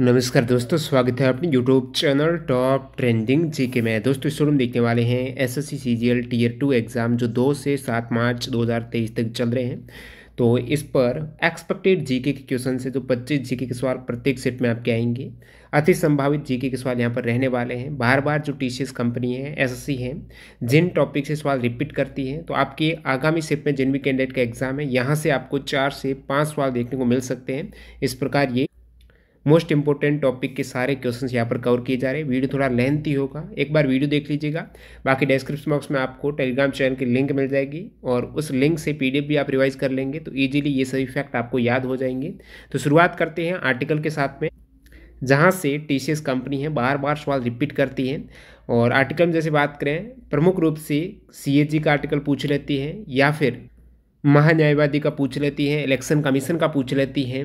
नमस्कार दोस्तों स्वागत है अपने YouTube channel top trending ji के में दोस्तों इस शोरूम देखने वाले हैं SSC CGL tier two exam जो दो से सात मार्च 2023 तक चल रहे हैं तो इस पर एक्सपेक्टेड जीके के क्वेश्चन से जो 25 जीके के सवाल प्रत्येक सेट में आपके आएंगे अति संभावित जीके के सवाल यहाँ पर रहने वाले हैं बार बार जो टी कंपनी है एस है जिन टॉपिक से सवाल रिपीट करती है तो आपके आगामी सेट में जिन भी कैंडिडेट का एग्जाम है यहाँ से आपको चार से पाँच सवाल देखने को मिल सकते हैं इस प्रकार ये मोस्ट इंपॉर्टेंट टॉपिक के सारे क्वेश्चन यहाँ पर कवर किए जा रहे हैं वीडियो थोड़ा लेंथी होगा एक बार वीडियो देख लीजिएगा बाकी डिस्क्रिप्शन बॉक्स में आपको टेलीग्राम चैनल की लिंक मिल जाएगी और उस लिंक से पीडीएफ भी आप रिवाइज कर लेंगे तो ईजिली ये सभी फैक्ट आपको याद हो जाएंगे तो शुरुआत करते हैं आर्टिकल के साथ में जहाँ से टी कंपनी है बार बार सवाल रिपीट करती है और आर्टिकल में जैसे बात करें प्रमुख रूप से सी का आर्टिकल पूछ लेती है या फिर महान्यायवादी का पूछ लेती है इलेक्शन कमीशन का पूछ लेती हैं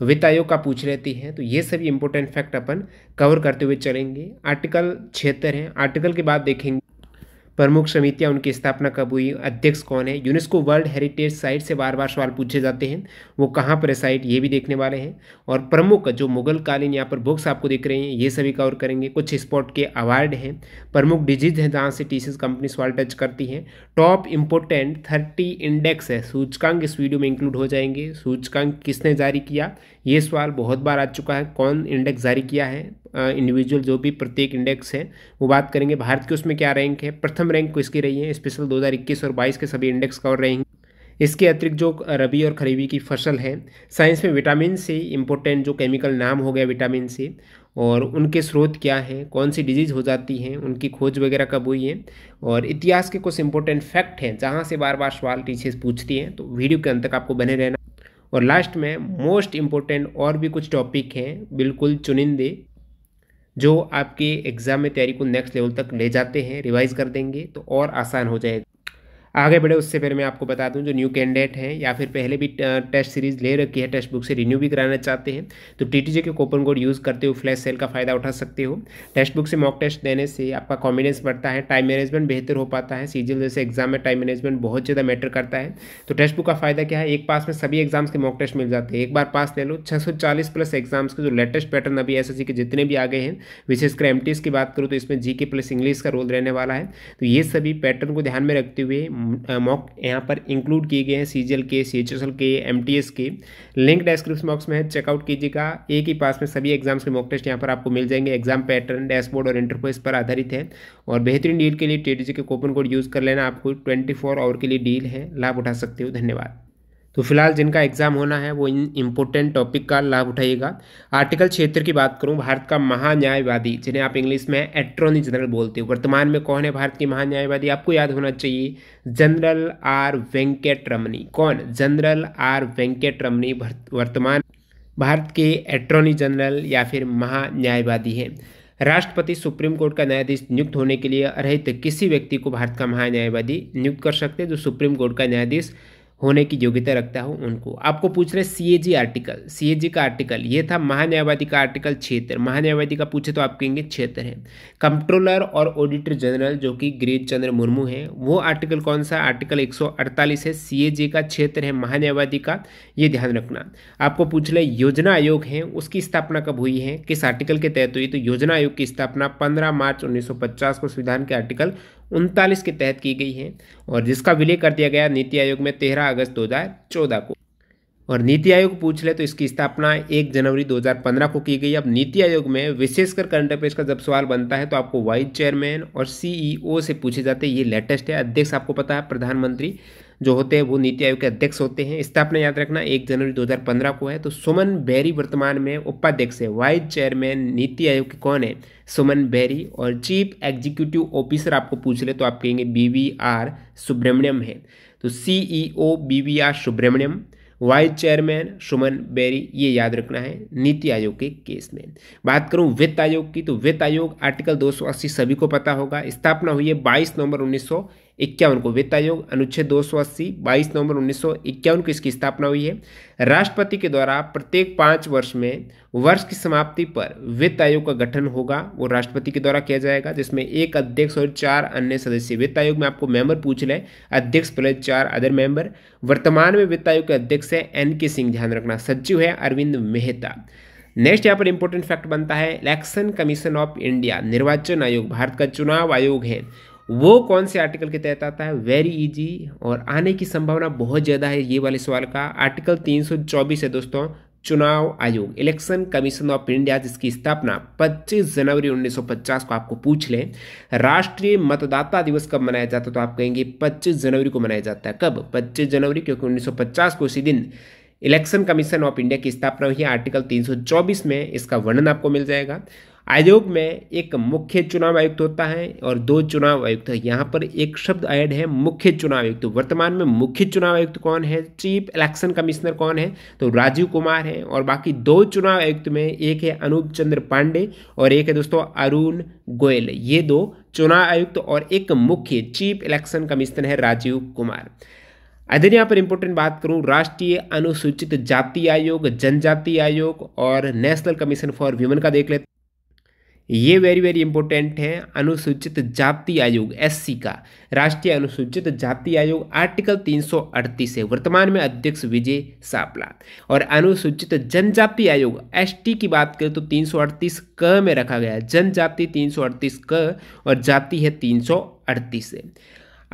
वित्त आयोग का पूछ रहती है तो ये सभी इंपॉर्टेंट फैक्ट अपन कवर करते हुए चलेंगे आर्टिकल छिहत्तर है आर्टिकल के बाद देखेंगे प्रमुख समितियाँ उनकी स्थापना कब हुई अध्यक्ष कौन है यूनेस्को वर्ल्ड हेरिटेज साइट से बार बार सवाल पूछे जाते हैं वो कहाँ पर है साइट ये भी देखने वाले हैं और प्रमुख जो मुगल कालीन यहाँ पर बुक्स आपको दिख रही हैं ये सभी कवर करेंगे कुछ स्पॉट के अवार्ड हैं प्रमुख डिजीज हैं जहाँ से सी कंपनी सवाल टच करती हैं टॉप इम्पोर्टेंट थर्टी इंडेक्स है सूचकांक इस वीडियो में इंक्लूड हो जाएंगे सूचकांक किसने जारी किया ये सवाल बहुत बार आ चुका है कौन इंडेक्स जारी किया है इंडिविजुअल जो भी प्रत्येक इंडेक्स है वो बात करेंगे भारत के उसमें क्या रैंक है प्रथम रैंक किसकी रही है स्पेशल 2021 और 22 के सभी इंडेक्स कवर रहेंगे इसके अतिरिक्त जो रबी और खरीबी की फसल है साइंस में विटामिन सी इम्पोर्टेंट जो केमिकल नाम हो गया विटामिन सी और उनके स्रोत क्या हैं कौन सी डिजीज़ हो जाती हैं उनकी खोज वगैरह कब हुई है और इतिहास के कुछ इंपॉर्टेंट फैक्ट हैं जहाँ से बार बार सवाल टीचर्स पूछती हैं तो वीडियो के अंत तक आपको बने रहना और लास्ट में मोस्ट इम्पोर्टेंट और भी कुछ टॉपिक हैं बिल्कुल चुनिंदे जो आपके एग्ज़ाम में तैयारी को नेक्स्ट लेवल तक ले जाते हैं रिवाइज कर देंगे तो और आसान हो जाएगा आगे बढ़े उससे फिर मैं आपको बता दूं जो न्यू कैंडिडेट हैं या फिर पहले भी टेस्ट सीरीज ले रखी है टेस्ट बुक से रिन्यू भी कराना चाहते हैं तो टी के कोपन कोड यूज़ करते हुए फ्लैश सेल का फ़ायदा उठा सकते हो टेस्ट बुक से मॉक टेस्ट देने से आपका कॉन्फिडेंस बढ़ता है टाइम मैनेजमेंट बेहतर हो पाता है सीजल जैसे एग्जाम में टाइम मैनेजमेंट बहुत ज़्यादा मैटर करता है तो टेस्ट बुक का फ़ायदा क्या है एक पास में सभी एग्जाम्स के मॉक टेस्ट मिल जाते हैं एक बार पास ले लो छः प्लस एग्जाम्स के जो लेटेस्ट पैटर्न अभी एस के जितने भी आगे हैं विशेषकर एम की बात करूँ तो इसमें जी प्लस इंग्लिश का रोल रहने वाला है तो ये सभी पैटर्न को ध्यान में रखते हुए मॉक यहाँ पर इंक्लूड किए गए हैं सी के सी के एम के लिंक डेस्क्रिप्शन बॉक्स में है चेकआउट कीजिएगा एक ही पास में सभी एग्जाम्स के मॉक टेस्ट यहाँ पर आपको मिल जाएंगे एग्जाम पैटर्न डैशबोर्ड और इंटरफेस पर आधारित है और बेहतरीन डील के लिए टी के कूपन कोड यूज़ कर लेना आपको ट्वेंटी आवर के लिए डील है लाभ उठा सकते हो धन्यवाद तो फिलहाल जिनका एग्जाम होना है वो इन इम्पोर्टेंट टॉपिक का लाभ उठाइएगा आर्टिकल क्षेत्र की बात करूँ भारत का महान्यायवादी जिन्हें आप इंग्लिश में एट्रोनी जनरल बोलते हो वर्तमान में कौन है भारत की महान्यायवादी आपको याद होना चाहिए जनरल आर वेंकट रमनी कौन जनरल आर वेंकट रमनी वर्तमान भारत के एट्रोनी जनरल या फिर महान्यायवादी हैं राष्ट्रपति सुप्रीम कोर्ट का न्यायाधीश नियुक्त होने के लिए रहित किसी व्यक्ति को भारत का महान्यायवादी नियुक्त कर सकते हैं जो सुप्रीम कोर्ट का न्यायाधीश होने की योग्यता रखता हो उनको आपको पूछ रहे सी ए जी आर्टिकल सी ए जी का आर्टिकल ये था महान्यायवादी का आर्टिकल क्षेत्र महान्यायवादी का पूछे तो आप कहेंगे क्षेत्र है कंट्रोलर और ऑडिटर जनरल जो कि गिरीश चंद्र मुर्मू है वो आर्टिकल कौन सा आर्टिकल 148 है सी ए जी का क्षेत्र है महान्यायवादी का ये ध्यान रखना आपको पूछ लें योजना आयोग है उसकी स्थापना कब हुई है किस आर्टिकल के तहत हुई तो योजना आयोग की स्थापना पंद्रह मार्च उन्नीस को संविधान के आर्टिकल उनतालीस के तहत की गई है और जिसका विलय कर दिया गया नीति आयोग में तेरह अगस्त चौदह को और नीति आयोग पूछ ले तो इसकी स्थापना एक जनवरी 2015 को की गई अब नीति आयोग में विशेषकर करंट अफेयर्स का जब सवाल बनता है तो आपको वाइस चेयरमैन और सीईओ e से पूछे जाते हैं ये लेटेस्ट है अध्यक्ष आपको पता है प्रधानमंत्री जो होते हैं वो नीति आयोग के अध्यक्ष होते हैं स्थापना याद रखना एक जनवरी 2015 को है तो सुमन बैरी वर्तमान में उपाध्यक्ष है वाइस चेयरमैन नीति आयोग के कौन है सुमन बैरी और चीफ एग्जीक्यूटिव ऑफिसर आपको पूछ ले तो आप कहेंगे बी वी आर सुब्रमण्यम है तो C E O B V R Subrahmanyam vice chairman Suman Bery ये याद रखना है नीति आयोग के केस में बात करूं वित्त आयोग की तो वित्त आयोग आर्टिकल 280 सभी को पता होगा स्थापना हुई है 22 नवंबर उन्नीस इक्यावन को वित्त आयोग अनुच्छेद दो सौ अस्सी बाईस नवंबर उन्नीस को इसकी स्थापना हुई है राष्ट्रपति के द्वारा प्रत्येक पाँच वर्ष में वर्ष की समाप्ति पर वित्त आयोग का गठन होगा वो राष्ट्रपति के द्वारा किया जाएगा जिसमें एक अध्यक्ष और चार अन्य सदस्य वित्त आयोग में आपको मेंबर पूछ लें अध्यक्ष प्लस चार अदर मेंबर वर्तमान में वित्त आयोग के अध्यक्ष है एन के सिंह ध्यान रखना सचिव है अरविंद मेहता नेक्स्ट यहाँ पर इंपॉर्टेंट फैक्ट बनता है इलेक्शन कमीशन ऑफ इंडिया निर्वाचन आयोग भारत का चुनाव आयोग है वो कौन से आर्टिकल के तहत आता है वेरी इजी और आने की संभावना बहुत ज़्यादा है ये वाले सवाल का आर्टिकल 324 है दोस्तों चुनाव आयोग इलेक्शन कमीशन ऑफ इंडिया जिसकी स्थापना 25 जनवरी 1950 को आपको पूछ लें राष्ट्रीय मतदाता दिवस कब मनाया जाता तो आप कहेंगे 25 जनवरी को मनाया जाता है कब 25 जनवरी क्योंकि 1950 को उसी दिन इलेक्शन कमीशन ऑफ इंडिया की स्थापना हुई आर्टिकल 324 में इसका वर्णन आपको मिल जाएगा आयोग में एक मुख्य चुनाव आयुक्त होता है और दो चुनाव आयुक्त है यहाँ पर एक शब्द ऐड है मुख्य चुनाव आयुक्त वर्तमान में मुख्य चुनाव आयुक्त कौन है चीफ इलेक्शन कमिश्नर कौन है तो राजीव कुमार है और बाकी दो चुनाव आयुक्त में एक है अनूप चंद्र पांडे और एक है दोस्तों अरुण गोयल ये दो चुनाव आयुक्त और एक मुख्य चीफ इलेक्शन कमिश्नर है राजीव कुमार अदर यहाँ पर इंपॉर्टेंट बात करूँ राष्ट्रीय अनुसूचित जाति आयोग जनजाति आयोग और नेशनल कमीशन फॉर व्यूमन का देख लेते ये वेरी वेरी इंपॉर्टेंट है अनुसूचित जाति आयोग एससी का राष्ट्रीय अनुसूचित जाति आयोग आर्टिकल 338 है वर्तमान में अध्यक्ष विजय सापला और अनुसूचित जनजाति आयोग एसटी की बात करें तो 338 क में रखा गया है जनजाति 338 क और जाति है 338 सौ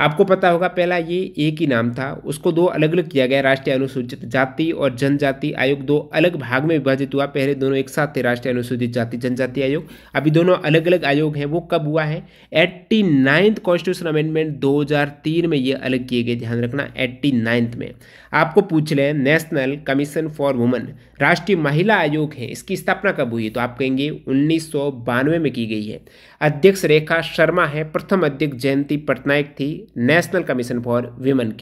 आपको पता होगा पहला ये एक ही नाम था उसको दो अलग अलग किया गया राष्ट्रीय अनुसूचित जाति और जनजाति आयोग दो अलग भाग में विभाजित हुआ पहले दोनों एक साथ थे राष्ट्रीय अनुसूचित जाति जनजाति आयोग अभी दोनों अलग अलग आयोग हैं वो कब हुआ है एट्टी नाइन्थ कॉन्स्टिट्यूशन अमेंडमेंट 2003 में ये अलग किए गए ध्यान रखना एट्टी नाइन्थ में आपको पूछ लें नेशनल कमीशन फॉर वुमन राष्ट्रीय महिला आयोग है इसकी स्थापना कब हुई तो आप कहेंगे उन्नीस में की गई है अध्यक्ष रेखा शर्मा है प्रथम अध्यक्ष जयंती पटनायक थी नेशनल कमीशन फॉर वीमन की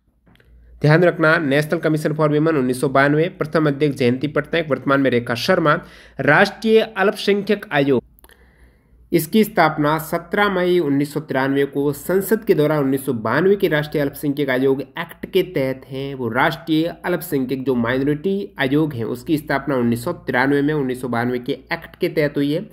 ध्यान रखना नेशनल कमीशन फॉर वीमन उन्नीस प्रथम अध्यक्ष जयंती पटनायक वर्तमान में रेखा शर्मा राष्ट्रीय अल्पसंख्यक आयोग इसकी स्थापना 17 मई उन्नीस को संसद के द्वारा उन्नीस के राष्ट्रीय अल्पसंख्यक आयोग एक्ट के तहत है वो राष्ट्रीय अल्पसंख्यक जो माइनॉरिटी आयोग है उसकी स्थापना उन्नीस में उन्नीस के एक्ट के तहत हुई है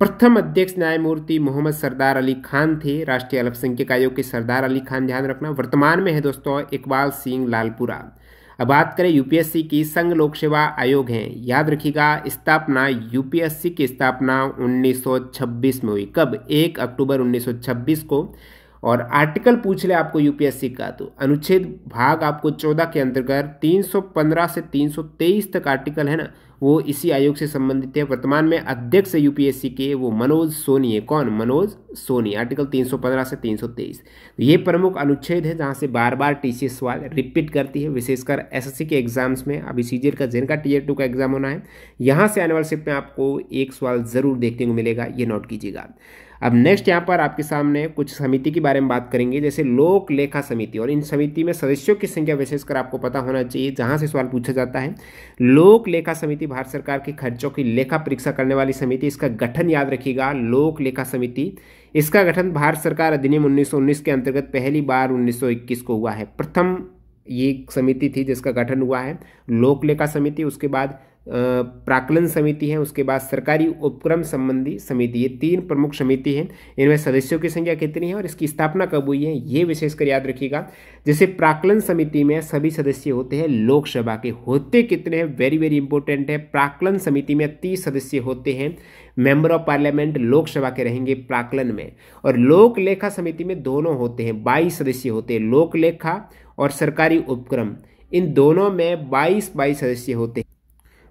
प्रथम अध्यक्ष न्यायमूर्ति मोहम्मद सरदार अली खान थे राष्ट्रीय अल्पसंख्यक आयोग के सरदार अली खान ध्यान रखना वर्तमान में है दोस्तों इकबाल सिंह लालपुरा अब बात करें यूपीएससी की संघ लोक सेवा आयोग है याद रखिएगा स्थापना यूपीएससी की स्थापना 1926 में हुई कब 1 अक्टूबर 1926 को और आर्टिकल पूछ ले आपको यूपीएससी का तो अनुच्छेद भाग आपको 14 के अंतर्गत 315 से 323 तक आर्टिकल है ना वो इसी आयोग से संबंधित है वर्तमान में अध्यक्ष यूपीएससी के वो मनोज सोनी है कौन मनोज सोनी आर्टिकल 315 से 323 तो ये प्रमुख अनुच्छेद है जहाँ से बार बार टी सवाल रिपीट करती है विशेषकर एसएससी के एग्जाम्स में अभी सीजीएल का जेन का टीयर टू का एग्जाम होना है यहाँ से एनुअल शिप में आपको एक सवाल ज़रूर देखने को मिलेगा ये नोट कीजिएगा अब नेक्स्ट यहाँ पर आपके सामने कुछ समिति के बारे में बात करेंगे जैसे लोक लेखा समिति और इन समिति में सदस्यों की संख्या विशेषकर आपको पता होना चाहिए जहाँ से सवाल पूछा जाता है लोक लेखा समिति भारत सरकार के खर्चों की लेखा परीक्षा करने वाली समिति इसका गठन याद रखिएगा लोक लेखा समिति इसका गठन भारत सरकार अधिनियम उन्नीस के अंतर्गत पहली बार उन्नीस को हुआ है प्रथम ये समिति थी जिसका गठन हुआ है लोक लेखा समिति उसके बाद प्राकलन समिति है उसके बाद सरकारी उपक्रम संबंधी समिति ये तीन प्रमुख समिति हैं इनमें सदस्यों की संख्या कितनी है और इसकी स्थापना कब हुई है ये विशेषकर याद रखिएगा जैसे प्राकलन समिति में सभी सदस्य होते हैं लोकसभा के होते कितने हैं वेरी वेरी इंपॉर्टेंट है प्राकलन समिति में तीस सदस्य होते हैं मेंबर ऑफ पार्लियामेंट लोकसभा के रहेंगे प्राकलन में और लोक लेखा समिति में दोनों होते हैं बाईस सदस्य होते हैं लोक लेखा और सरकारी उपक्रम इन दोनों में बाईस बाईस सदस्य होते हैं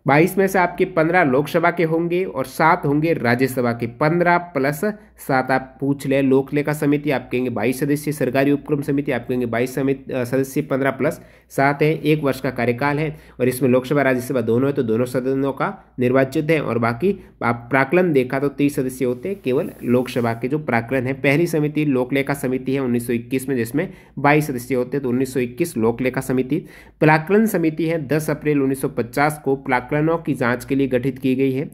बाईस में से आपके पंद्रह लोकसभा के होंगे और सात होंगे राज्यसभा के पंद्रह प्लस सात आप पूछ लें लोकलेखा समिति आप कहेंगे बाईस सदस्य सरकारी उपक्रम समिति आप कहेंगे बाईस सदस्य पंद्रह प्लस सात है एक वर्ष का कार्यकाल है और इसमें लोकसभा राज्यसभा दोनों है तो दोनों सदनों का निर्वाचित है और बाकी आप प्राकलन देखा तो तीस सदस्य होते हैं केवल लोकसभा के जो प्राकलन है पहली समिति लोकलेखा समिति है उन्नीस में जिसमें बाईस सदस्य होते हैं तो उन्नीस लोकलेखा समिति प्राकलन समिति है दस अप्रैल उन्नीस को प्राकलन कारणों की जांच के लिए गठित की गई है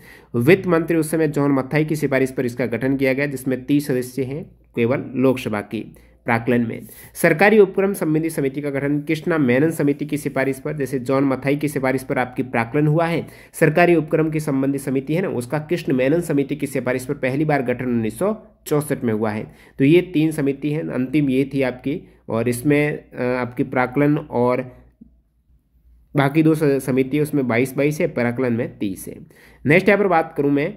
वित्त मंत्री उस समय जॉन मथाई की सिफारिश पर इसका गठन किया गया जिसमें तीस सदस्य हैं केवल लोकसभा की प्राकलन में सरकारी उपक्रम संबंधी समिति का गठन कृष्णा मेनन समिति की सिफारिश पर जैसे जॉन मथाई की सिफारिश पर आपकी प्राकलन हुआ है सरकारी उपक्रम की संबंधी समिति है ना उसका कृष्ण मेनन समिति की सिफारिश पर पहली बार गठन उन्नीस में हुआ है तो ये तीन समिति हैं अंतिम ये थी आपकी और इसमें आपकी प्राकलन और बाकी दो समिति उसमें बाईस बाईस है पराकलन में तीस है नेक्स्ट यहाँ पर बात करूँ मैं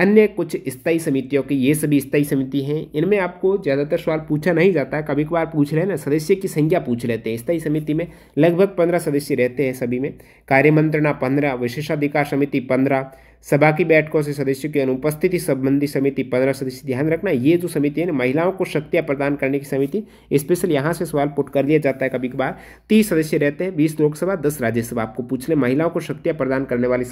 अन्य कुछ स्थायी समितियों की ये सभी स्थायी समिति हैं इनमें आपको ज़्यादातर सवाल पूछा नहीं जाता कभी कभार पूछ रहे हैं ना सदस्य की संख्या पूछ लेते हैं स्थायी समिति में लगभग पंद्रह सदस्य रहते हैं सभी में कार्य मंत्रणा पंद्रह विशेषाधिकार समिति पंद्रह सभा की बैठकों से सदस्यों की अनुपस्थिति संबंधी समिति पंद्रह सदस्य ध्यान रखना ये जो समिति है ना महिलाओं को शक्तियाँ प्रदान करने की समिति स्पेशल यहाँ से सवाल पुट कर दिया जाता है कभी कभार तीस सदस्य रहते हैं बीस लोकसभा दस राज्यसभा आपको पूछ ले महिलाओं को शक्तियाँ प्रदान करने वाली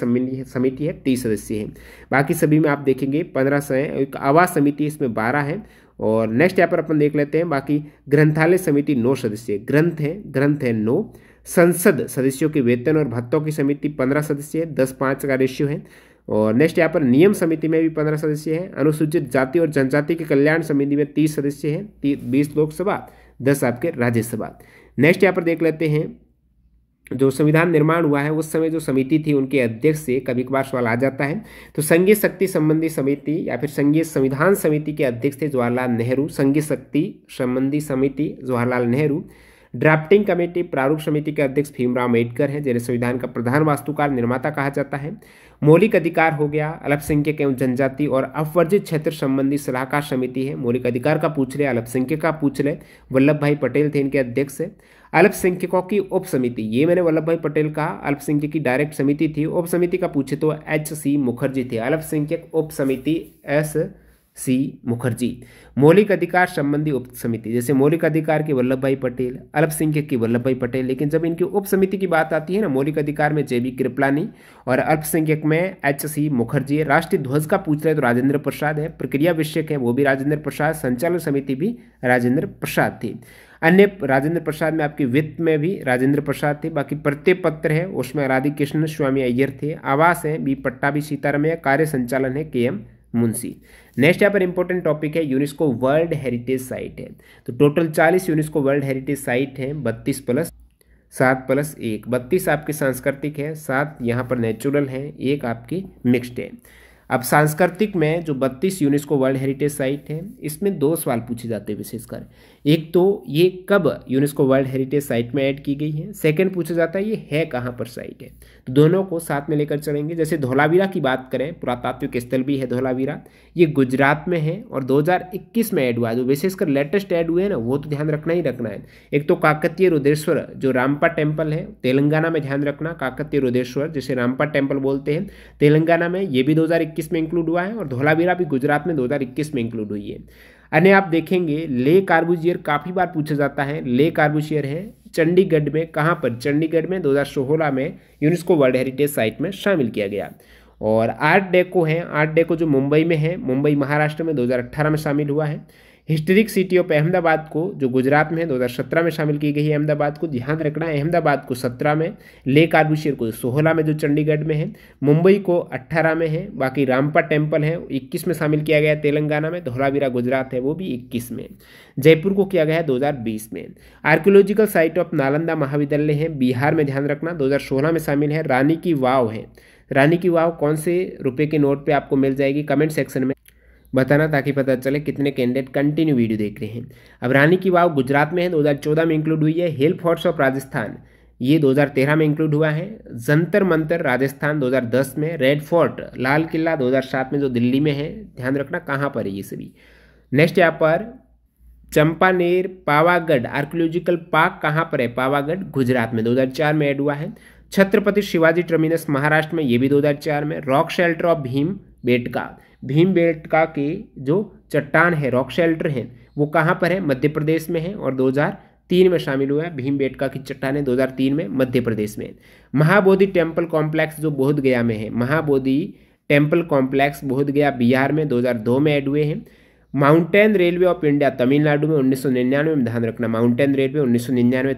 समिति है तीस सदस्य है बाकी सभी में आप देखेंगे पंद्रह सौ एक आवास समिति इसमें बारह है और नेक्स्ट यहाँ पर अपन देख लेते हैं बाकी ग्रंथालय समिति नौ सदस्य ग्रंथ है ग्रंथ है नौ संसद सदस्यों के वेतन और भत्तों की समिति पंद्रह सदस्य है दस पाँच का रेशियो है और नेक्स्ट यहाँ पर नियम समिति में भी पंद्रह सदस्य हैं अनुसूचित जाति और जनजाति के कल्याण समिति में तीस सदस्य हैं बीस लोकसभा दस आपके राज्यसभा नेक्स्ट यहाँ पर देख लेते हैं जो संविधान निर्माण हुआ है उस समय जो समिति थी उनके अध्यक्ष से कभी कभार सवाल आ जाता है तो संघीय शक्ति संबंधी समिति या फिर संघीय संविधान समिति के अध्यक्ष थे जवाहरलाल नेहरू संघीय शक्ति संबंधी समिति जवाहरलाल नेहरू ड्राफ्टिंग कमेटी प्रारूप समिति के अध्यक्ष भीमराव अम्बेडकर हैं जिन्हें संविधान का प्रधान वास्तुकार निर्माता कहा जाता है मौलिक अधिकार हो गया अल्पसंख्यक एवं जनजाति और अपवर्जित क्षेत्र संबंधी सलाहकार समिति है मौलिक अधिकार का पूछ ले अल्पसंख्यक का पूछ ले वल्लभ भाई पटेल थे इनके अध्यक्ष है अल्पसंख्यकों की उप समिति ये मैंने वल्लभ भाई पटेल कहा अल्पसंख्यक की डायरेक्ट समिति थी उप समिति का पूछे तो एच सी मुखर्जी थे अल्पसंख्यक उप समिति एस सी मुखर्जी मौलिक अधिकार संबंधी उप समिति जैसे मौलिक अधिकार के वल्लभ भाई पटेल अल्पसंख्यक की वल्लभ भाई पटेल लेकिन जब इनकी उप समिति की बात आती है ना मौलिक अधिकार में जे बी कृपलानी और अल्पसंख्यक में एच सी मुखर्जी है राष्ट्रीय ध्वज का पूछ रहे तो राजेंद्र प्रसाद है प्रक्रिया विषयक है वो भी राजेंद्र प्रसाद संचालन समिति भी राजेंद्र प्रसाद थी अन्य राजेंद्र प्रसाद में आपकी वित्त में भी राजेंद्र प्रसाद थे बाकी प्रत्यय पत्र है उसमें राधिकृष्ण स्वामी अय्यर थे आवास है बी पट्टाभी सीतारामैया कार्य संचालन है के एम मुंशी नेक्स्ट यहाँ पर इंपॉर्टेंट टॉपिक है यूनेस्को वर्ल्ड हेरिटेज साइट है तो टोटल चालीस यूनेस्को वर्ल्ड हेरिटेज साइट हैं बत्तीस प्लस सात प्लस एक बत्तीस आपके सांस्कृतिक है सात यहाँ पर नेचुरल है एक आपकी मिक्स्ड है अब सांस्कृतिक में जो बत्तीस यूनेस्को वर्ल्ड हेरिटेज साइट है इसमें दो सवाल पूछे जाते हैं विशेषकर एक तो ये कब यूनेस्को वर्ल्ड हेरिटेज साइट में ऐड की गई है सेकंड पूछा जाता है ये है कहाँ पर साइट है तो दोनों को साथ में लेकर चलेंगे जैसे धोलावीरा की बात करें पुरातात्विक स्थल भी है धोलावीरा ये गुजरात में है और 2021 में ऐड हुआ जो विशेषकर लेटेस्ट ऐड हुए हैं ना वो तो ध्यान रखना ही रखना है एक तो काकतीय रुद्रेश्वर जो रामपा टेम्पल है तेलंगाना में ध्यान रखना काकतीय रुद्रेश्वर जिसे रामपा टेम्पल बोलते हैं तेलंगाना में ये भी दो में इंक्लूड हुआ है और धोलावीरा भी गुजरात में दो में इंक्लूड हुई है अन्य आप देखेंगे ले कार्बुजियर काफ़ी बार पूछा जाता है ले कार्बुजियर है चंडीगढ़ में कहाँ पर चंडीगढ़ में 2016 में यूनेस्को वर्ल्ड हेरिटेज साइट में शामिल किया गया और आर्ट डेको है आर्ट डेको जो मुंबई में है मुंबई महाराष्ट्र में 2018 में शामिल हुआ है हिस्टोरिक सिटी ऑफ अहमदाबाद को जो गुजरात में है सत्रह में शामिल की गई है अहमदाबाद को ध्यान रखना है अहमदाबाद को 17 में ले कार्बुशियर को सोहला में जो चंडीगढ़ में है मुंबई को 18 में है बाकी रामपा टेम्पल है 21 में शामिल किया गया है तेलंगाना में धोलावीरा गुजरात है वो भी 21 में जयपुर को किया गया है बीस में आर्कियोलॉजिकल साइट ऑफ नालंदा महाविद्यालय है बिहार में ध्यान रखना सोलह में शामिल है रानी की वाव है रानी की वाव कौन से रुपये के नोट पर आपको मिल जाएगी कमेंट सेक्शन में बताना ताकि पता चले कितने कैंडिडेट कंटिन्यू वीडियो देख रहे हैं अब रानी की वाव गुजरात में है 2014 में इंक्लूड हुई है हिल फोर्ट्स ऑफ राजस्थान ये 2013 में इंक्लूड हुआ है जंतर मंतर राजस्थान 2010 में रेड फोर्ट लाल किला 2007 में जो दिल्ली में है ध्यान रखना कहाँ पर है ये सभी नेक्स्ट यहाँ पर चंपानेर पावागढ़ आर्कोलॉजिकल पार्क कहाँ पर है पावागढ़ गुजरात में 2004 में ऐड हुआ है छत्रपति शिवाजी टर्मिनस महाराष्ट्र में ये भी 2004 में rock shelter of Bhimbetka Bhimbetka के जो चट्टान है रॉक शेल्टर है वो कहाँ पर है मध्य प्रदेश में है और 2003 में शामिल हुआ है भीम बेटका की चट्टानें 2003 में मध्य प्रदेश में महाबोधि टेम्पल कॉम्प्लेक्स जो बोधगया में है महाबोधि टेम्पल कॉम्प्लेक्स बोधगया बिहार में 2002 में ऐड हुए हैं mountain railway of India Tamil Nadu में उन्नीस में ध्यान रखना माउंटेन रेलवे उन्नीस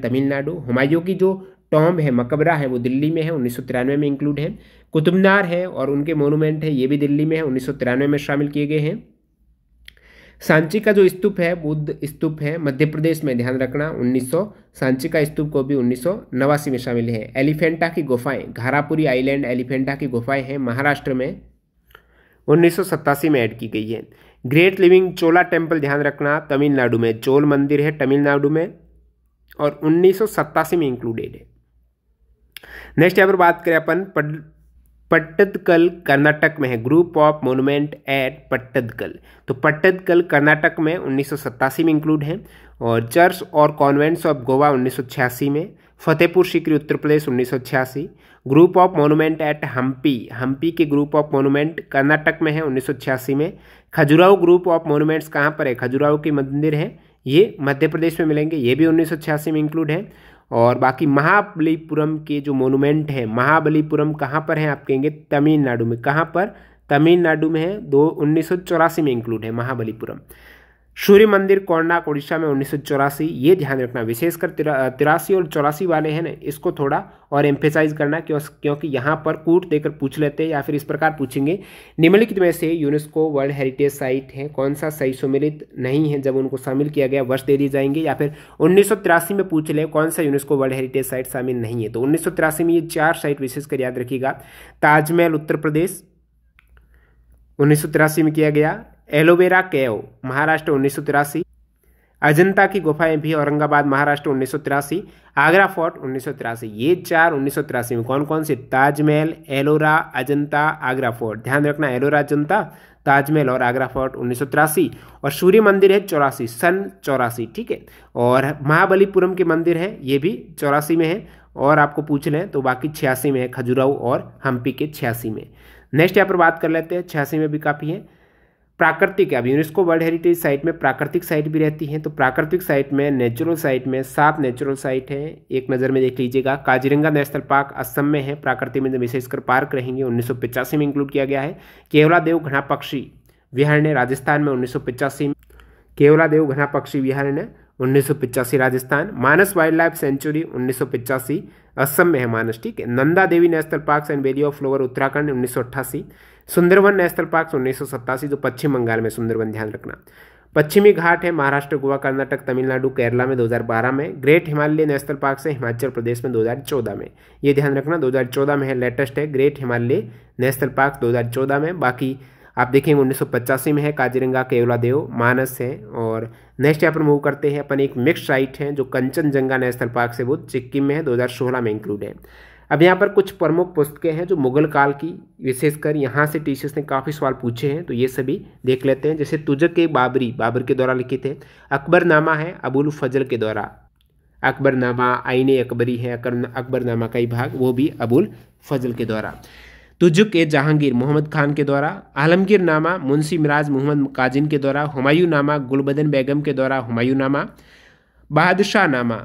तमिलनाडु हुमायूं की जो टॉम्ब है मकबरा है वो दिल्ली में है उन्नीस में इंक्लूड है कुतुब मीनार है और उनके मोनूमेंट है ये भी दिल्ली में है उन्नीस में शामिल किए गए हैं सांची का जो स्तूप है बुद्ध स्तूप है मध्य प्रदेश में ध्यान रखना 1900 सांची का स्तूप को भी उन्नीस में शामिल है एलिफेंटा की गुफाएं घारापुरी आइलैंड एलिफेंटा की गुफाएं हैं महाराष्ट्र में उन्नीस में ऐड की गई है ग्रेट लिविंग चोला टेम्पल ध्यान रखना तमिलनाडु में चोल मंदिर है तमिलनाडु में और उन्नीस में इंक्लूडेड है नेक्स्ट यहाँ पर बात करें अपन पट्टदकल कर्नाटक में है group of monument at Pattadakal तो पट्टदकल कर्नाटक में उन्नीस में इंक्लूड है और चर्च और कॉन्वेंट्स ऑफ गोवा उन्नीस में फतेहपुर सीकरी उत्तर प्रदेश उन्नीस group of monument at Hampi Hampi के ग्रुप ऑफ मोनूमेंट कर्नाटक में है उन्नीस में खजुराहो ग्रुप ऑफ मोनूमेंट्स कहाँ पर है खजुराहो के मंदिर हैं ये मध्य प्रदेश में मिलेंगे ये भी उन्नीस में इंक्लूड है और बाकी महाबलीपुरम के जो मोनूमेंट हैं महाबलीपुरम कहाँ पर हैं आप कहेंगे तमिलनाडु में कहाँ पर तमिलनाडु में है दो उन्नीस में इंक्लूड है महाबलीपुरम सूर्य मंदिर कोंडा उड़ीसा में उन्नीस ये ध्यान रखना विशेषकर तिरा, तिरासी और चौरासी वाले हैं ना इसको थोड़ा और एम्फेसाइज करना क्यों क्योंकि यहाँ पर कूट देकर पूछ लेते हैं या फिर इस प्रकार पूछेंगे निम्नलिखित में से यूनेस्को वर्ल्ड हेरिटेज साइट है कौन सा सही सम्मिलित नहीं है जब उनको शामिल किया गया वर्ष दे दिए जाएंगे या फिर उन्नीस में पूछ लें कौन सा यूनेस्को वर्ल्ड हेरिटेज साइट शामिल नहीं है तो उन्नीस में ये चार साइट विशेषकर याद रखिएगा ताजमहल उत्तर प्रदेश उन्नीस में किया गया एलोवेरा केव महाराष्ट्र उन्नीस अजंता की गुफाएं भी औरंगाबाद महाराष्ट्र उन्नीस आगरा फोर्ट उन्नीस ये चार उन्नीस में कौन कौन से ताजमहल एलोरा अजंता आगरा फोर्ट ध्यान रखना एलोरा अजंता ताजमहल और आगरा फोर्ट उन्नीस और सूर्य मंदिर है चौरासी सन चौरासी ठीक है और महाबलीपुरम के मंदिर है ये भी चौरासी में है और आपको पूछ लें तो बाकी छियासी में है खजुराहो और हम्पी के छियासी में नेक्स्ट यहाँ पर बात कर लेते हैं छियासी में भी काफ़ी है प्राकृतिक अब यूनेस्को वर्ल्ड हेरिटेज साइट में प्राकृतिक साइट भी रहती हैं तो प्राकृतिक साइट में नेचुरल साइट में सात नेचुरल साइट हैं एक नज़र में देख लीजिएगा काजीरंगा नेशनल पार्क असम में है प्राकृतिक में विशेषकर पार्क रहेंगे उन्नीस में इंक्लूड किया गया है केवला देव घना पक्षी ने राजस्थान में उन्नीस में केवला देव घना पक्षी ने उन्नीस Rajasthan Manas wildlife sanctuary उन्नीस असम में है मानस ठीक है Nanda Devi national park and valley of flower Uttarakhand उन्नीस सुंदरवन नेशनल पार्क उन्नीस जो पश्चिम बंगाल में सुंदरवन ध्यान रखना पश्चिमी घाट है महाराष्ट्र गोवा कर्नाटक तमिलनाडु केरला में 2012 में ग्रेट हिमालय नेशनल पार्क से हिमाचल प्रदेश में 2014 में ये ध्यान रखना 2014 में है लेटेस्ट है ग्रेट हिमालय नेशनल पार्क 2014 में बाकी आप देखेंगे उन्नीस में है काजीरंगा देव मानस है और नेक्स्ट यहाँ पर मूव करते हैं अपन एक मिक्स साइट है जो कंचनजंगा नेशनल पार्क से वो सिक्किम में है दो में इंक्लूड है अब यहाँ पर कुछ प्रमुख पुस्तकें हैं जो मुगल काल की विशेषकर यहाँ से टीचर्स ने काफ़ी सवाल पूछे हैं तो ये सभी देख लेते हैं जैसे तुजक के बाबरी बाबर के द्वारा लिखे थे अकबरनामा है अबुल फजल के द्वारा अकबरनामा आइन अकबरी है अकबरनामा का ही भाग वो भी अबुल फजल के द्वारा तुजुक ए जहांगीर मोहम्मद खान के द्वारा आलमगीर नामा मुंशी मिराज मोहम्मद काजिन के द्वारा हुमायूं नामा गुलबदन बेगम के द्वारा हुमायूं नामा बहादुरशाह नामा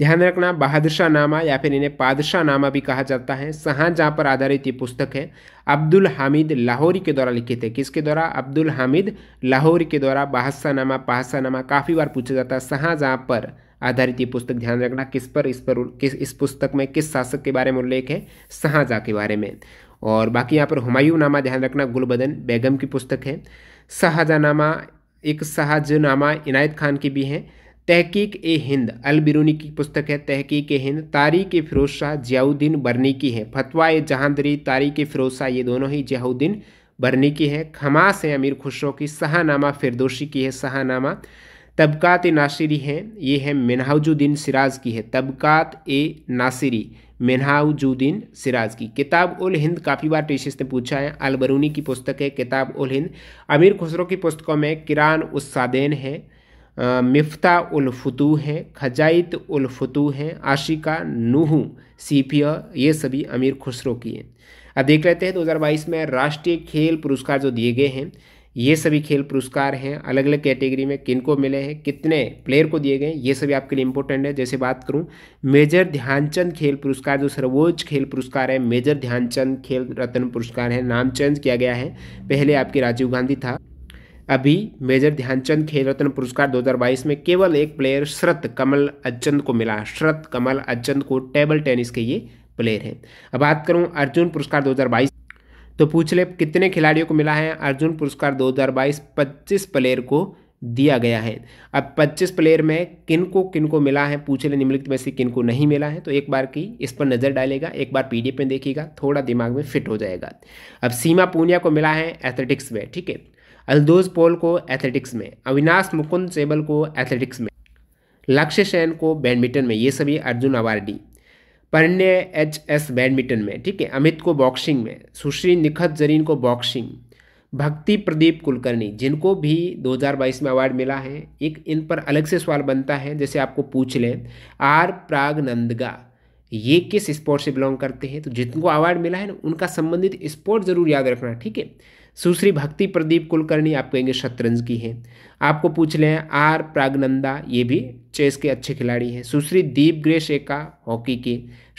ध्यान रखना बहादुर शाह नामा या फिर इन्हें पादशाह नामा भी कहा जाता है शाहजहाँ पर आधारित ये पुस्तक है अब्दुल हामिद लाहौरी के द्वारा लिखित है किसके द्वारा अब्दुल हामिद लाहौरी के द्वारा बहादशाह नामा पादशाह नामा काफ़ी बार पूछा जाता है शाहजहाँ पर आधारित ये पुस्तक ध्यान रखना किस पर इस पर किस इस पुस्तक में किस शासक के बारे में उल्लेख है शाहजहाँ के बारे में और बाकी यहाँ पर हुमायूं नामा ध्यान रखना गुलबदन बेगम की पुस्तक है नामा एक शाहजनामा इनायत खान की भी है तहकीक ए हिंद अल बिरूनी की पुस्तक है तहकीक ए हिंद तारीख ए फिरोज शाह जियाउद्दीन बरनी की है फतवा ए जहांदरी तारीख ए फिरोज शाह ये दोनों ही जियाउद्दीन बरनी की है खमास है अमीर खुशरो की सहानामा फिरदोशी की है सहानामा तबकात ए नासिरी हैं ये है मिनहाजुद्दीन सिराज की है तबकात ए नासिरी मिनहाजुद्दीन सिराज की किताब उल हिंद काफ़ी बार टीशिस ने पूछा है अलबरूनी की पुस्तक है किताब उल हिंद अमीर खुसरो की पुस्तकों में किरान उस सादेन है मिफ्ता फतू हैं खजाइत उल फतू हैं आशिका नूहू सीफिया ये सभी अमीर खुसरो की हैं अब देख लेते हैं 2022 में राष्ट्रीय खेल पुरस्कार जो दिए गए हैं ये सभी खेल पुरस्कार हैं अलग अलग कैटेगरी में किनको मिले हैं कितने प्लेयर को दिए गए ये सभी आपके लिए इंपॉर्टेंट है जैसे बात करूं मेजर ध्यानचंद खेल पुरस्कार जो सर्वोच्च खेल पुरस्कार है मेजर ध्यानचंद खेल रत्न पुरस्कार है नाम चेंज किया गया है पहले आपके राजीव गांधी था अभी मेजर ध्यानचंद खेल रत्न पुरस्कार 2022 में केवल एक प्लेयर शरत कमल अज्जंद को मिला शरत कमल अज्जंद को टेबल टेनिस के ये प्लेयर हैं अब बात करूं अर्जुन पुरस्कार 2022 तो पूछ ले कितने खिलाड़ियों को मिला है अर्जुन पुरस्कार 2022 25 प्लेयर को दिया गया है अब 25 प्लेयर में किन को किन को मिला है पूछ ले निम्नलिखित में से किन को नहीं मिला है तो एक बार की इस पर नज़र डालेगा एक बार पीडीएफ में देखिएगा थोड़ा दिमाग में फिट हो जाएगा अब सीमा पूनिया को मिला है एथलेटिक्स में ठीक है अलदोज पोल को एथलेटिक्स में अविनाश मुकुंद सेबल को एथलेटिक्स में लक्ष्य सेन को बैडमिंटन में ये सभी Arjuna awardee Prannoy H S badminton में ठीक है अमित को बॉक्सिंग में सुश्री निखत जरीन को बॉक्सिंग भक्ति प्रदीप कुलकर्णी जिनको भी 2022 में अवार्ड मिला है एक इन पर अलग से सवाल बनता है जैसे आपको पूछ लें आर प्रागनंदगा ये किस स्पोर्ट से बिलोंग करते हैं तो जिनको अवार्ड मिला है ना उनका संबंधित स्पोर्ट ज़रूर याद रखना ठीक है सुश्री भक्ति प्रदीप कुलकर्णी आप कहेंगे शतरंज की हैं आपको पूछ लें आर प्रागनंदा ये भी चेस के अच्छे खिलाड़ी हैं सुश्री दीप ग्रे शेखा हॉकी की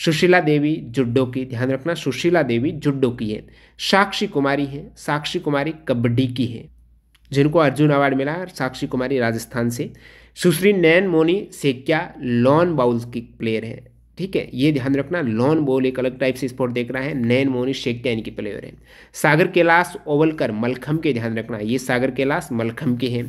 सुशीला देवी जुड्डो की ध्यान रखना सुशीला देवी जुड्डो की है साक्षी कुमारी हैं साक्षी कुमारी कबड्डी की है जिनको अर्जुन अवार्ड मिला साक्षी कुमारी राजस्थान से Sushri Nayanmoni Saikia lawn bowls की प्लेयर हैं ठीक है ये ध्यान रखना लॉन बॉल एक अलग टाइप से स्पोर्ट देख रहा है नैन शेख टैन इनके प्लेयर हैं सागर कैलाश ओवलकर मलखम के ध्यान रखना ये सागर कैलाश मलखम के हैं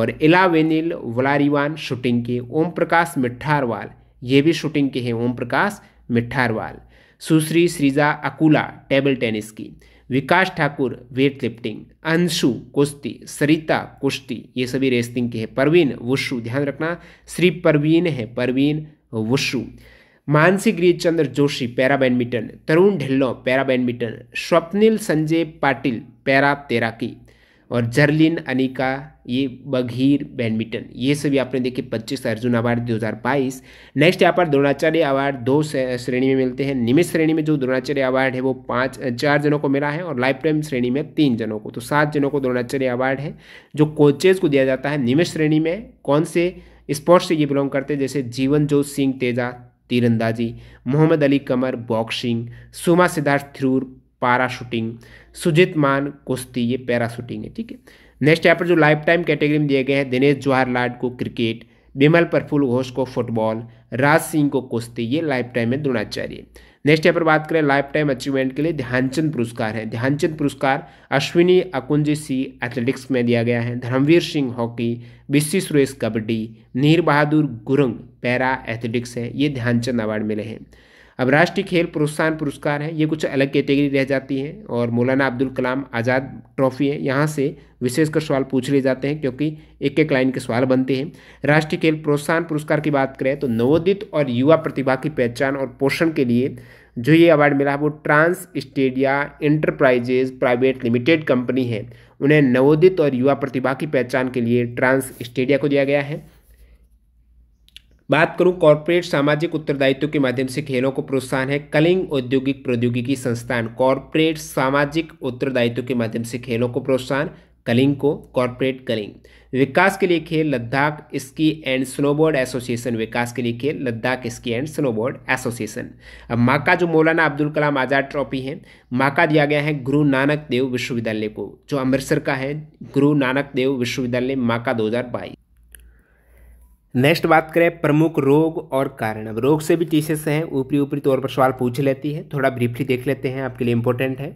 और इलावेनिल वलारीवान शूटिंग के ओम प्रकाश मिठारवाल ये भी शूटिंग के हैं ओम प्रकाश मिठारवाल सुश्री श्रीजा अकुला टेबल टेनिस की विकास ठाकुर वेट लिफ्टिंग अंशु कुश्ती सरिता कुश्ती ये सभी रेसलिंग के हैं परवीन वुशु ध्यान रखना श्री परवीन है Parveen wushu Mansi Girishchandra Joshi para badminton Tarun Dhillon para badminton Swapnil Sanjay Patil para तैराकी और जर्लिन अनिका ये बघीर बैडमिंटन ये सभी आपने देखे 25 अर्जुन अवार्ड 2022 नेक्स्ट यहाँ पर द्रोणाचार्य अवार्ड दो श्रेणी में मिलते हैं निमित श्रेणी में जो द्रोणाचार्य अवार्ड है वो पाँच चार जनों को मिला है और लाइफ टाइम श्रेणी में तीन जनों को तो सात जनों को द्रोणाचार्य अवार्ड है जो कोचेज को दिया जाता है निमित श्रेणी में कौन से स्पोर्ट्स से ये बिलोंग करते हैं जैसे जीवन जोत सिंह तेजा तीरंदाजी मोहम्मद अली कमर बॉक्सिंग सुमा सिद्धार्थ थ्रूर पारा शूटिंग सुजीत मान कुश्ती ये पैरा शूटिंग है ठीक है नेक्स्ट यहाँ पर जो लाइफ टाइम कैटेगरी में दिए गए हैं दिनेश जवाहर लाड को क्रिकेट बिमल प्रफुल घोष को फुटबॉल राज सिंह को कुश्ती ये लाइफ टाइम में द्रोणाचार्य नेक्स्ट यहाँ पर बात करें लाइफ टाइम अचीवमेंट के लिए ध्यानचंद पुरस्कार है ध्यानचंद पुरस्कार अश्विनी अकुंजी सिंह एथलेटिक्स में दिया गया है Dharamvir Singh hockey B C Suresh kabaddi Nir Bahadur Gurung para athletics है ये ध्यानचंद अवार्ड मिले हैं अब राष्ट्रीय खेल प्रोत्साहन पुरस्कार है ये कुछ अलग कैटेगरी रह जाती है और मौलाना अब्दुल कलाम आज़ाद ट्रॉफी है यहाँ से विशेषकर सवाल पूछ लिए जाते हैं क्योंकि एक एक लाइन के सवाल बनते हैं राष्ट्रीय खेल प्रोत्साहन पुरस्कार की बात करें तो नवोदित और युवा प्रतिभा की पहचान और पोषण के लिए जो ये अवार्ड मिला है वो TransStadia enterprises private limited company है उन्हें नवोदित और युवा प्रतिभा की पहचान के लिए ट्रांस स्टेडिया को दिया गया है बात करूं कॉरपोरेट सामाजिक उत्तरदायित्व के माध्यम से खेलों को प्रोत्साहन है कलिंग औद्योगिक प्रौद्योगिकी संस्थान कॉरपोरेट सामाजिक उत्तरदायित्व के माध्यम से खेलों को प्रोत्साहन कलिंग को कॉरपोरेट कलिंग विकास के लिए खेल Ladakh ski and snowboard association विकास के लिए खेल Ladakh ski and snowboard association अब माका जो मौलाना अब्दुल कलाम आज़ाद ट्रॉफी है माका दिया गया है गुरु नानक देव विश्वविद्यालय को जो अमृतसर का है गुरु नानक देव विश्वविद्यालय माका दो नेक्स्ट बात करें प्रमुख रोग और कारण अब रोग से भी टीसेस हैं ऊपरी ऊपरी तौर पर सवाल पूछ लेती है थोड़ा ब्रीफली देख लेते हैं आपके लिए इंपॉर्टेंट है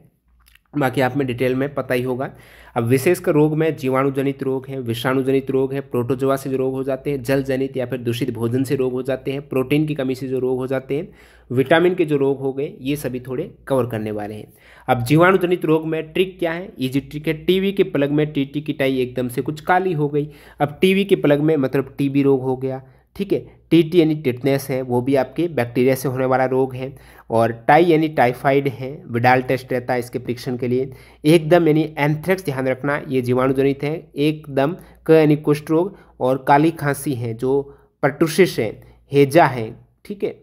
बाकी आप में डिटेल में पता ही होगा अब विशेषकर रोग में जीवाणुजनित रोग है विषाणुजनित रोग है प्रोटोजोआ से जो रोग हो जाते हैं जल जनित या फिर दूषित भोजन से रोग हो जाते हैं प्रोटीन की कमी से जो रोग हो जाते हैं विटामिन के जो रोग हो गए ये सभी थोड़े कवर करने वाले हैं अब जीवाणुजनित रोग में ट्रिक क्या है ईजी ट्रिक है टीवी के प्लग में टीटी की टाई एकदम से कुछ काली हो गई अब टीवी के प्लग में मतलब टीबी रोग हो गया ठीक है टीटी यानी टिटनेस है वो भी आपके बैक्टीरिया से होने वाला रोग है और टाई यानी टाइफाइड है विडाल टेस्ट रहता है इसके परीक्षण के लिए एकदम यानी एंथ्रेक्स ध्यान रखना ये जीवाणुजनित है एकदम क यानी कुष्ठ रोग और काली खांसी है जो पर्टुशिस है हेजा है ठीक है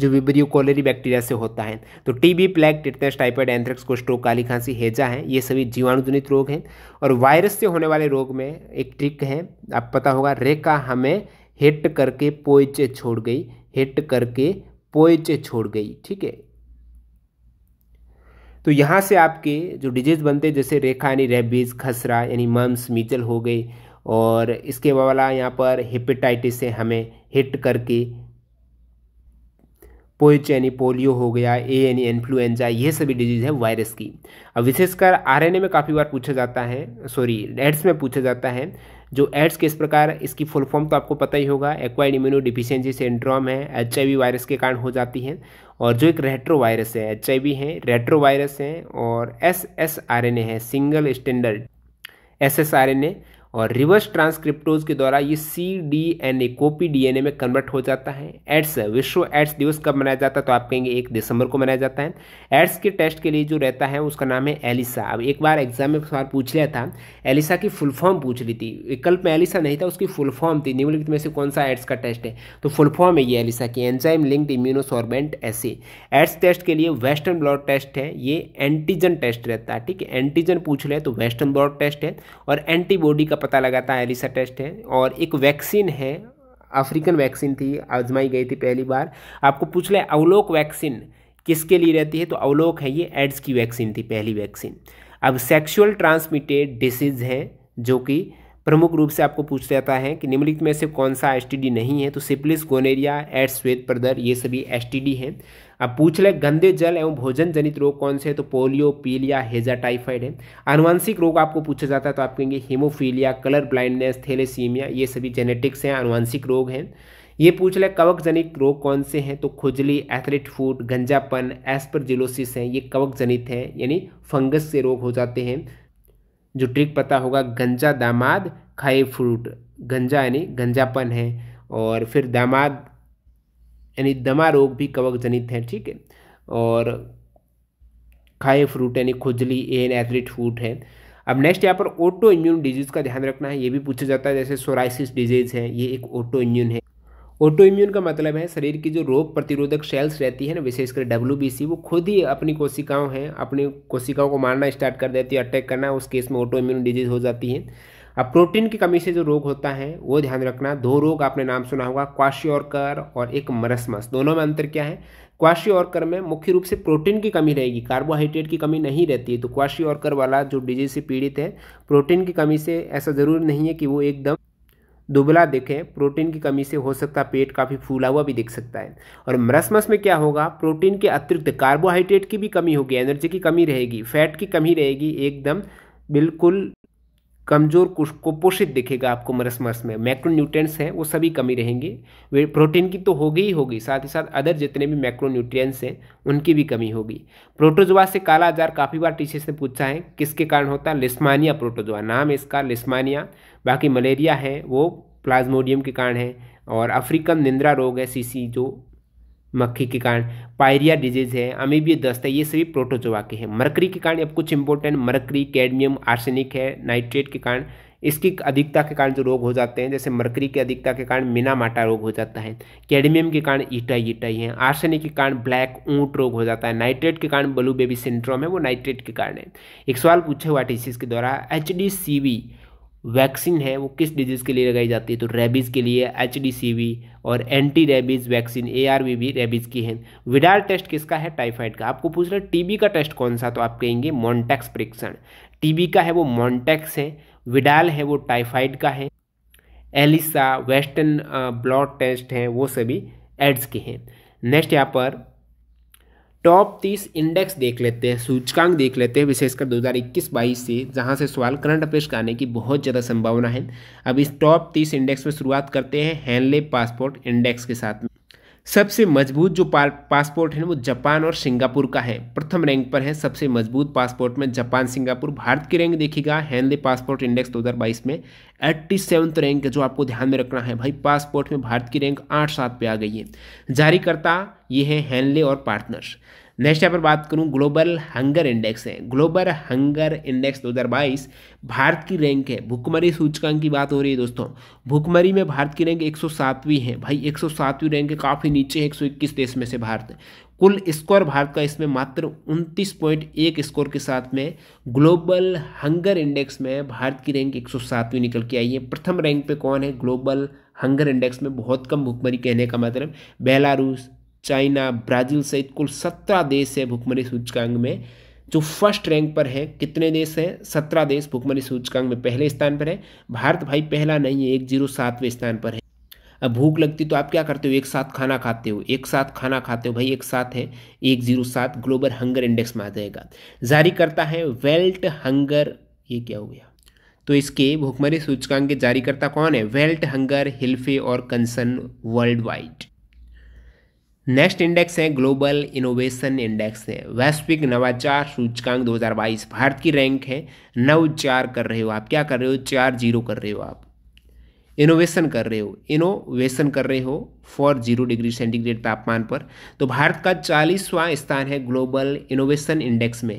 जो विब्रियो कोलेरी बैक्टीरिया से होता है तो TB plague tetanus typhoid anthrax कुष्ठ रोग काली खांसी हेजा है ये सभी जीवाणुजनित रोग हैं और वायरस से होने वाले रोग में एक ट्रिक है आप पता होगा रेका हमें हिट करके पोइचे छोड़ गई हिट करके पोइचे छोड़ गई ठीक है तो यहाँ से आपके जो डिजीज़ बनते हैं जैसे रेखा यानी रेबीज़ खसरा यानी मम्स मीचल हो गई और इसके वाला यहाँ पर हेपेटाइटिस से हमें हिट करके पोइच यानी पोलियो हो गया ए यानी इन्फ्लुएंजा ये सभी डिजीज़ है वायरस की अब विशेषकर आरएनए में काफ़ी बार पूछा जाता है सॉरी एड्स में पूछा जाता है जो एड्स किस प्रकार इसकी फुल फॉर्म तो आपको पता ही होगा एक्वाइड इम्यूनो डिफिशियंसी सिंड्रोम है एच वायरस के कारण हो जाती है और जो एक रेट्रो वायरस है एच है रेट्रो वायरस है और S S R N A है single standard S S R N A और रिवर्स ट्रांसक्रिप्टोज के द्वारा ये C D N A copy D में कन्वर्ट हो जाता है एड्स विश्व एड्स दिवस कब मनाया जाता है तो आप कहेंगे एक दिसंबर को मनाया जाता है एड्स के टेस्ट के लिए जो रहता है उसका नाम है एलिसा अब एक बार एग्जाम में सवाल पूछ लिया था एलिसा की फुल फॉर्म पूछ ली थी विकल्प में एलिसा नहीं था उसकी फुल फॉर्म थी निम्नलिखित में से कौन सा एड्स का टेस्ट है तो फुल फॉर्म है ये एलिसा की एंजाइम लिंक्ड इम्यूनोसॉर्बेंट ऐसे एड्स टेस्ट के लिए वेस्टर्न ब्लॉड टेस्ट है ये एंटीजन टेस्ट रहता है ठीक है एंटीजन पूछ ले तो वेस्टर्न ब्लॉड टेस्ट है और एंटीबॉडी का पता लगाता है एलिसा टेस्ट है और एक वैक्सीन है अफ्रीकन वैक्सीन थी आजमाई गई थी पहली बार आपको पूछ लें अवलोक वैक्सीन किसके लिए रहती है तो अवलोक है ये एड्स की वैक्सीन थी पहली वैक्सीन अब सेक्सुअल ट्रांसमिटेड डिसीज़ है जो कि प्रमुख रूप से आपको पूछ जाता है कि निम्नलिखित में से कौन सा एसटीडी नहीं है तो सिप्लिस गोनेरिया एड्स श्वेत प्रदर ये सभी एसटीडी हैं अब पूछ ले गंदे जल एवं भोजन जनित रोग कौन से है तो पोलियो पीलिया हेजा टाइफाइड है आनुवंशिक रोग आपको पूछा जाता है तो आप कहेंगे हीमोफीलिया कलर ब्लाइंडनेस थेलेसीमिया ये सभी जेनेटिक्स हैं आनुवंशिक रोग हैं ये पूछ ले कवक जनित रोग कौन से हैं तो खुजली एथलेट फूट गंजापन एस्परजिलोसिस हैं ये कवक जनित हैं यानी फंगस से रोग हो जाते हैं जो ट्रिक पता होगा गंजा दामाद खाए फ्रूट गंजा यानी गंजापन है और फिर दामाद यानी दमा रोग भी कवक जनित है ठीक है और खाए फ्रूट यानी खुजली एन एथलीट फूट है अब नेक्स्ट यहाँ पर ऑटो इम्यून डिजीज़ का ध्यान रखना है ये भी पूछा जाता है जैसे सोराइसिस डिजीज़ है ये एक ऑटो इम्यून है ऑटो इम्यून का मतलब है शरीर की जो रोग प्रतिरोधक सेल्स रहती है ना विशेषकर डब्ल्यू वो खुद ही अपनी कोशिकाओं हैं अपनी कोशिकाओं को मारना स्टार्ट कर देती है अटैक करना उस केस में ऑटो इम्यून डिजीज हो जाती है अब प्रोटीन की कमी से जो रोग होता है वो ध्यान रखना दो रोग आपने नाम सुना होगा क्वाशियोरकर और एक मरसमस दोनों में अंतर क्या है क्वाशियोरकर में मुख्य रूप से प्रोटीन की कमी रहेगी कार्बोहाइड्रेट की कमी नहीं रहती है तो क्वाशियोरकर वाला जो डिजीज से पीड़ित है प्रोटीन की कमी से ऐसा ज़रूर नहीं है कि वो एकदम दुबला देखें प्रोटीन की कमी से हो सकता है पेट काफ़ी फूला हुआ भी दिख सकता है और मरसमस में क्या होगा प्रोटीन के अतिरिक्त कार्बोहाइड्रेट की भी कमी होगी एनर्जी की कमी रहेगी फैट की कमी रहेगी एकदम बिल्कुल कमज़ोर कुपोषित दिखेगा आपको मरसमर्स में मैक्रोन्यूट्रिएंट्स हैं वो सभी कमी रहेंगे वे प्रोटीन की तो होगी ही होगी साथ ही साथ अदर जितने भी मैक्रोन्यूट्रिएंट्स हैं उनकी भी कमी होगी प्रोटोजोआ से काला आजार काफ़ी बार टीचर्स ने पूछा है किसके कारण होता है लिस्मानिया प्रोटोजोआ नाम इसका लिस्मानिया बाकी मलेरिया है वो प्लाज्मोडियम के कारण है और अफ्रीकन निंद्रा रोग है सी जो मक्खी के कारण पायरिया डिजीज है अमीबीय दस्त है ये सभी प्रोटोजोवा के हैं मरकरी के कारण अब कुछ इंपॉर्टेंट मरकरी कैडमियम आर्सेनिक है नाइट्रेट के कारण इसकी अधिकता के कारण जो रोग हो जाते हैं जैसे मरकरी की अधिकता के कारण मिना माटा रोग हो जाता है कैडमियम के कारण ईटा ईटा ही है आर्सेनिक के कारण ब्लैक ऊँट रोग हो जाता है नाइट्रेट के कारण बलू बेबी सिंड्रोम है वो नाइट्रेट के कारण है एक सवाल पूछे हुआ टीसीस के द्वारा H D C V vaccine है वो किस डिजीज़ के लिए लगाई जाती है तो रेबीज़ के लिए एच और एंटी रेबीज़ वैक्सीन ए भी रेबीज़ की है विडार टेस्ट किसका है टाइफाइड का आपको पूछ रहा है टीबी का टेस्ट कौन सा तो आप कहेंगे मॉन्टेक्स परीक्षण टीबी का है वो मॉन्टेक्स है विडाल है वो टाइफाइड का है एलिसा वेस्टर्न ब्लॉड टेस्ट है वो सभी एड्स के हैं नेक्स्ट यहाँ पर टॉप तीस इंडेक्स देख लेते हैं सूचकांक देख लेते हैं विशेषकर 2021 बाईस से जहां से सवाल करंट अफेयर्स का आने की बहुत ज़्यादा संभावना है अब इस टॉप तीस इंडेक्स में शुरुआत करते हैं हैंनले पासपोर्ट इंडेक्स के साथ में सबसे मजबूत जो पासपोर्ट है वो जापान और सिंगापुर का है प्रथम रैंक पर है सबसे मजबूत पासपोर्ट में जापान सिंगापुर भारत की रैंक देखिएगा हैंडले पासपोर्ट इंडेक्स 2022 में एट्टी सेवन्थ रैंक जो आपको ध्यान में रखना है भाई पासपोर्ट में भारत की रैंक आठ सात पे आ गई है जारीकर्ता ये है हैंडले और पार्टनर्स नेक्स्ट यहाँ पर बात करूँ ग्लोबल हंगर इंडेक्स है ग्लोबल हंगर इंडेक्स 2022 भारत की रैंक है भुखमरी सूचकांक की बात हो रही है दोस्तों भुखमरी में भारत की रैंक 107वीं है भाई 107वीं रैंक काफ़ी नीचे है 121 देश में से भारत कुल स्कोर भारत का इसमें मात्र उनतीस पॉइंट एक स्कोर के साथ में ग्लोबल हंगर इंडेक्स में भारत की रैंक 107वीं निकल के आई है प्रथम रैंक पे कौन है ग्लोबल हंगर इंडेक्स में बहुत कम भुखमरी कहने का मतलब बेलारूस चाइना ब्राज़ील सहित कुल सत्रह देश है भुखमरी सूचकांक में जो फर्स्ट रैंक पर है कितने देश हैं सत्रह देश भुखमरी सूचकांक में पहले स्थान पर है भारत भाई पहला नहीं है एक जीरो सातवें स्थान पर है अब भूख लगती तो आप क्या करते हो एक साथ खाना खाते हो एक साथ खाना खाते हो भाई एक साथ है एक जीरो सात ग्लोबल हंगर इंडेक्स में आ जाएगा जारी करता है वेल्ट हंगर ये क्या हो गया तो इसके भुखमरी सूचकांक के जारीकर्ता कौन है वेल्ट हंगर हिल्फे और concern worldwide next index है ग्लोबल इनोवेशन इंडेक्स है वैश्विक नवाचार सूचकांक 2022 भारत की रैंक है नौ चार कर रहे हो आप क्या कर रहे हो चार जीरो कर रहे हो आप इनोवेशन कर रहे हो इनोवेशन कर रहे हो फॉर जीरो डिग्री सेंटीग्रेड तापमान पर तो भारत का चालीसवां स्थान है ग्लोबल इनोवेशन इंडेक्स में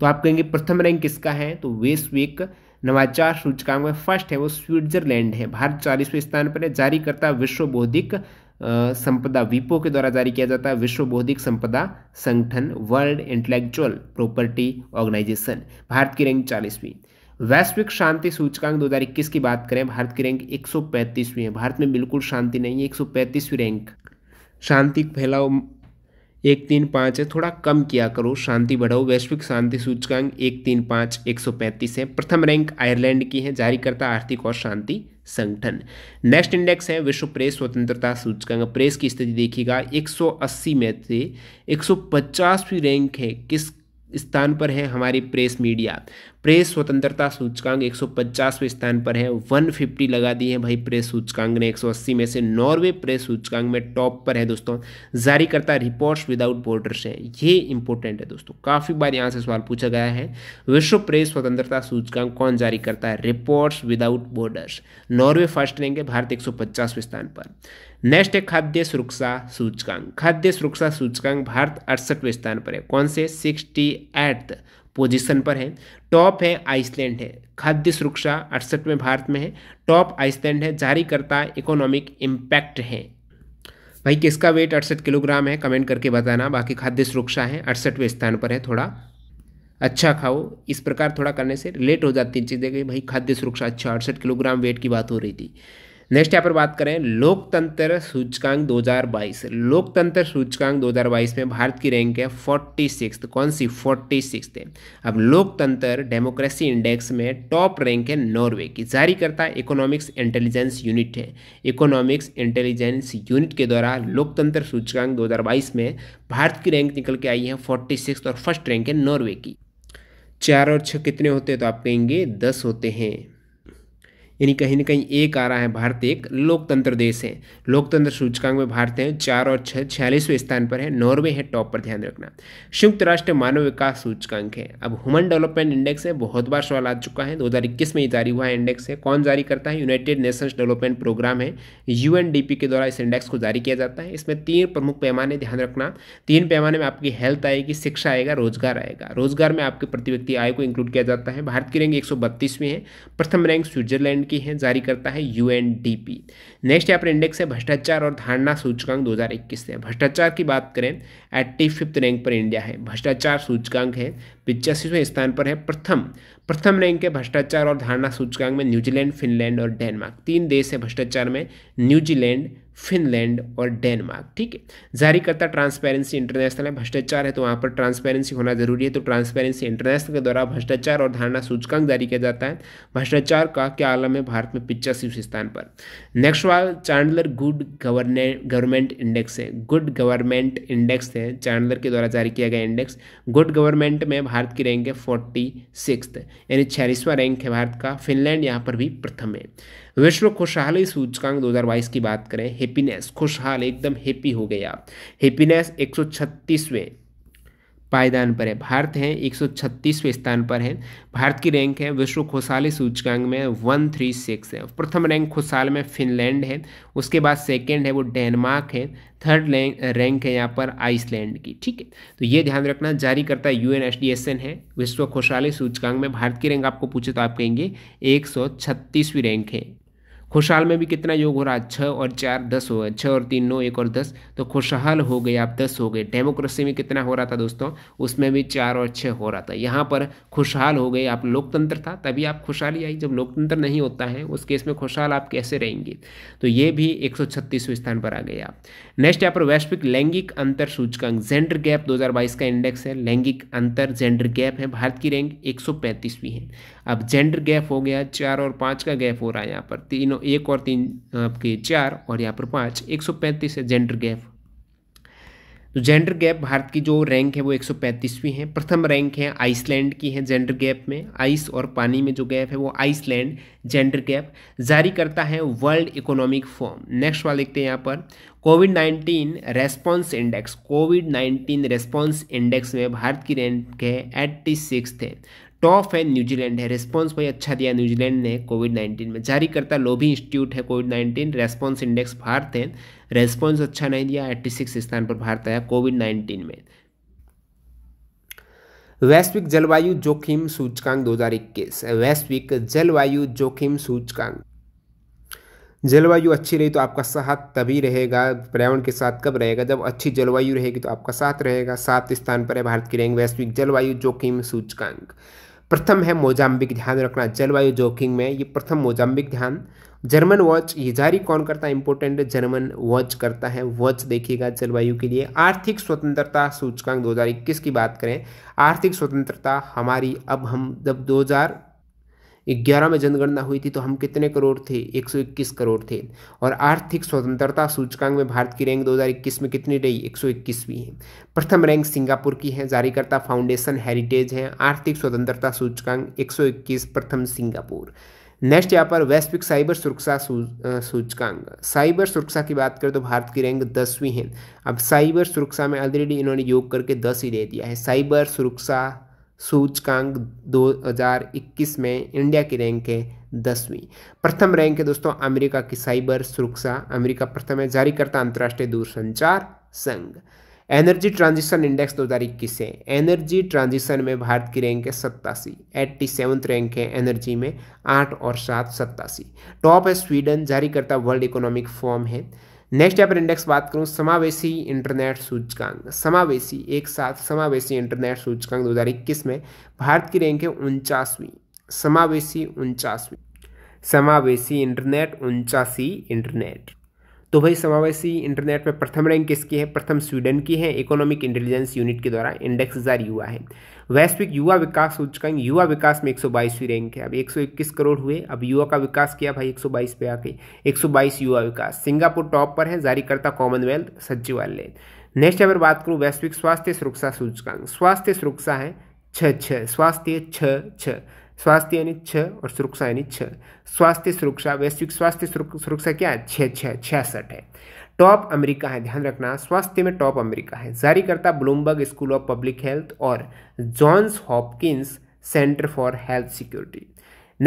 तो आप कहेंगे प्रथम रैंक किसका है तो वैश्विक नवाचार सूचकांक में फर्स्ट है वो स्विट्जरलैंड है भारत चालीसवें स्थान पर है जारी करता विश्व बौद्धिक संपदा विपो के द्वारा जारी किया जाता है विश्व बौद्धिक संपदा संगठन world intellectual property organisation Bharat की रैंक चालीसवीं वैश्विक शांति सूचकांक 2021 की बात करें भारत की रैंक 135वीं है भारत में बिल्कुल शांति नहीं है 135वीं रैंक शांति फैलाओ एक तीन पाँच है थोड़ा कम किया करो शांति बढ़ाओ वैश्विक शांति सूचकांक एक तीन पाँच एक सौ पैंतीस है प्रथम रैंक आयरलैंड की है जारी करता आर्थिक और शांति संगठन नेक्स्ट इंडेक्स है विश्व प्रेस स्वतंत्रता सूचकांक प्रेस की स्थिति देखिएगा 180 में से 150वीं रैंक है किस स्थान पर है हमारी प्रेस मीडिया प्रेस स्वतंत्रता सूचकांक 150वें स्थान पर है 150 लगा दी है भाई प्रेस सूचकांक ने 180 में से नॉर्वे प्रेस सूचकांक में टॉप पर है दोस्तों करता रिपोर्ट्स विदाउट बॉर्डर्स है ये इंपॉर्टेंट है दोस्तों काफ़ी बार यहाँ से सवाल पूछा गया है विश्व प्रेस स्वतंत्रता सूचकांक कौन जारी करता है reports without borders Norway first rank है भारत एक स्थान पर नेक्स्ट है खाद्य सुरक्षा सूचकांक खाद्य सुरक्षा सूचकांक भारत अड़सठवें स्थान पर है कौन से सिक्सटी एट पोजीशन पर है टॉप है आइसलैंड है खाद्य सुरक्षा अड़सठ में भारत में है टॉप आइसलैंड है जारी करता इकोनॉमिक इम्पैक्ट है भाई किसका वेट अड़सठ किलोग्राम है कमेंट करके बताना बाकी खाद्य सुरक्षा है अड़सठवें स्थान पर है थोड़ा अच्छा खाओ इस प्रकार थोड़ा करने से रिलेट हो जाती हैं चीज़ें कि भाई खाद्य सुरक्षा अच्छा अड़सठ किलोग्राम वेट की बात हो रही थी नेक्स्ट यहाँ पर बात करें लोकतंत्र सूचकांक 2022 लोकतंत्र सूचकांक 2022 में भारत की रैंक है फोर्टी तो सिक्स कौन सी फोर्टी सिक्स है अब लोकतंत्र डेमोक्रेसी इंडेक्स में टॉप रैंक है नॉर्वे की जारी करता इकोनॉमिक्स इंटेलिजेंस यूनिट है इकोनॉमिक्स इंटेलिजेंस यूनिट के द्वारा लोकतंत्र सूचकांक दो में भारत की रैंक निकल के आई है फोर्टी और फर्स्ट रैंक है नॉर्वे की चार और छः कितने होते हैं तो आप कहेंगे दस होते हैं यानी कहीं ना कहीं एक आ रहा है भारत एक लोकतंत्र देश है लोकतंत्र सूचकांक में भारत है चार और छः छियालीसवें स्थान पर है नॉर्वे है टॉप पर ध्यान रखना संयुक्त राष्ट्र मानव विकास सूचकांक है अब ह्यूमन डेवलपमेंट इंडेक्स है बहुत बार सवाल आ चुका है दो में ही जारी हुआ है इंडेक्स है कौन जारी करता है यूनाइटेड नेशंस डेवलपमेंट प्रोग्राम है यू के द्वारा इस इंडेक्स को जारी किया जाता है इसमें तीन प्रमुख पैमाने ध्यान रखना तीन पैमाने में आपकी हेल्थ आएगी शिक्षा आएगा रोजगार आएगा रोजगार में आपके प्रति व्यक्ति आय को इंक्लूड किया जाता है भारत की रैंक एक है प्रथम रैंक स्विट्जरलैंड की है जारी करता है यू नेक्स्ट यहाँ पर इंडेक्स है भ्रष्टाचार और धारणा सूचकांक 2021 से भ्रष्टाचार की बात करें एट्टी फिफ्थ रैंक पर इंडिया है भ्रष्टाचार सूचकांक है पिचासीवें स्थान पर है प्रथम प्रथम रैंक के भ्रष्टाचार और धारणा सूचकांक में न्यूजीलैंड फिनलैंड और डेनमार्क तीन देश है भ्रष्टाचार में न्यूजीलैंड फिनलैंड और डेनमार्क ठीक है जारी करता ट्रांसपेरेंसी इंटरनेशनल है भ्रष्टाचार है तो वहाँ पर ट्रांसपेरेंसी होना जरूरी है तो ट्रांसपेरेंसी इंटरनेशनल के द्वारा भ्रष्टाचार और धारणा सूचकांक जारी किया जाता है भ्रष्टाचार का क्या आलम है भारत में पिचासी स्थान पर नेक्स्ट वाल चांडलर गुड गवर्ने गवर्नमेंट इंडेक्स है गुड गवर्नमेंट इंडेक्स है चांडलर के द्वारा जारी किया गया इंडेक्स गुड गवर्नमेंट में भारत की रैंक है फोर्टी यानी छियालीसवां रैंक है भारत का फिनलैंड यहाँ पर भी प्रथम है विश्व खुशहाली सूचकांक 2022 की बात करें हैप्पीनेस खुशहाल एकदम हैप्पी हो गए आप हैप्पीनेस 136वें पायदान पर है भारत है 136वें स्थान पर है भारत की रैंक है विश्व खुशहाली सूचकांक में 136 है प्रथम रैंक खुशहाल में फिनलैंड है उसके बाद सेकेंड है वो डेनमार्क है थर्ड रैंक है यहाँ पर आइसलैंड की ठीक है तो ये ध्यान रखना जारी करता है U N S D S N है विश्व खुशहाली सूचकांक में भारत की रैंक आपको पूछे तो आप कहेंगे एक रैंक है खुशहाल में भी कितना योग हो रहा है छः और चार दस हो गए छः और तीन नौ एक और दस तो खुशहाल हो गए आप दस हो गए डेमोक्रेसी में कितना हो रहा था दोस्तों उसमें भी चार और छः हो रहा था यहाँ पर खुशहाल हो गए आप लोकतंत्र था तभी आप खुशहाली आई जब लोकतंत्र नहीं होता है उस केस में खुशहाल आप कैसे रहेंगे तो ये भी एक स्थान पर आ गए आप नेक्स्ट यहाँ पर वैश्विक लैंगिक अंतर सूचकांक जेंडर गैप 2022 का इंडेक्स है लैंगिक अंतर जेंडर गैप है भारत की रैंक 135वीं है अब जेंडर गैप हो गया चार और पाँच का गैप हो रहा है यहाँ पर तीनों एक और तीन आपके चार और यहाँ पर पाँच एक है जेंडर गैप तो जेंडर गैप भारत की जो रैंक है वो 135वीं है प्रथम रैंक है आइसलैंड की है जेंडर गैप में आइस और पानी में जो गैप है वो आइसलैंड जेंडर गैप जारी करता है वर्ल्ड इकोनॉमिक फॉर्म नेक्स्ट वाला देखते हैं यहाँ पर covid 19 response index covid 19 response index में भारत की रैंक है एट्टी सिक्स है टॉप है न्यूजीलैंड है रेस्पॉन्स भाई अच्छा दिया न्यूजीलैंड ने कोविड नाइन्टीन में जारी करता लोभी इंस्टीट्यूट है covid nineteen response index Bharat है रेस्पॉन्स अच्छा नहीं दिया एट्टी सिक्स स्थान पर भारत आया कोविड नाइन्टीन में वैश्विक जलवायु जोखिम सूचकांक 2021 वैश्विक जलवायु जोखिम सूचकांक जलवायु अच्छी रही तो आपका साथ तभी रहेगा पर्यावरण के साथ कब रहेगा जब अच्छी जलवायु रहेगी तो आपका साथ रहेगा सात स्थान पर है भारत की रैंक वैश्विक जलवायु जोखिम सूचकांक प्रथम है मोजाम्बिक ध्यान रखना जलवायु जोखिम में ये प्रथम मोजाम्बिक ध्यान जर्मन वॉच ये जारी कौन करता है इंपोर्टेंट जर्मन वॉच करता है वॉच देखिएगा जलवायु के लिए आर्थिक स्वतंत्रता सूचकांक 2021 की बात करें आर्थिक स्वतंत्रता हमारी अब हम जब ग्यारह में जनगणना हुई थी तो हम कितने करोड़ थे 121 करोड़ थे और आर्थिक स्वतंत्रता सूचकांक में भारत की रैंक 2021 में कितनी रही 121वीं है प्रथम रैंक सिंगापुर की है जारीकर्ता फाउंडेशन हेरिटेज है आर्थिक स्वतंत्रता सूचकांक 121 प्रथम सिंगापुर नेक्स्ट यहाँ पर वैश्विक साइबर सुरक्षा सूचकांक साइबर सुरक्षा की बात करें तो भारत की रैंक दसवीं है अब साइबर सुरक्षा में ऑलरेडी इन्होंने योग करके दस ही दे दिया है साइबर सुरक्षा सूचकांक 2021 में इंडिया की रैंक है दसवीं प्रथम रैंक है दोस्तों अमेरिका की साइबर सुरक्षा अमेरिका प्रथम है जारी करता अंतर्राष्ट्रीय दूरसंचार संघ एनर्जी ट्रांजिशन इंडेक्स 2021 है एनर्जी ट्रांजिशन में भारत की रैंक है सत्तासी एट्टी सेवन्थ रैंक है एनर्जी में आठ और सात सत्तासी टॉप है स्वीडन जारी करता वर्ल्ड इकोनॉमिक फॉर्म है नेक्स्ट यहाँ पर इंडेक्स बात करूँ समावेशी इंटरनेट सूचकांक समावेशी एक साथ समावेशी इंटरनेट सूचकांक इक्कीस में भारत की रैंक है उनचासवीं समावेशी उनचासवीं समावेशी इंटरनेट उनचासी इंटरनेट तो भाई समावेशी इंटरनेट में प्रथम रैंक किसकी है प्रथम स्वीडन की है इकोनॉमिक इंटेलिजेंस यूनिट के द्वारा इंडेक्स जारी हुआ है वैश्विक युवा विकास सूचकांक युवा विकास में एक रैंक है अब 121 करोड़ हुए अब युवा का विकास किया भाई 122 पे आके 122 युवा विकास सिंगापुर टॉप पर है जारीकर्ता कॉमनवेल्थ सचिवालय नेक्स्ट अगर बात करूँ वैश्विक स्वास्थ्य सुरक्षा सूचकांक स्वास्थ्य सुरक्षा है छ छ स्वास्थ्य छ छ स्वास्थ्य यानी छ और सुरक्षा यानी छ स्वास्थ्य सुरक्षा वैश्विक स्वास्थ्य सुरक्षा क्या है छः छः छियासठ है टॉप अमेरिका है ध्यान रखना स्वास्थ्य में टॉप अमेरिका है जारीकर्ता Bloomberg school of public health और Johns Hopkins centre for health security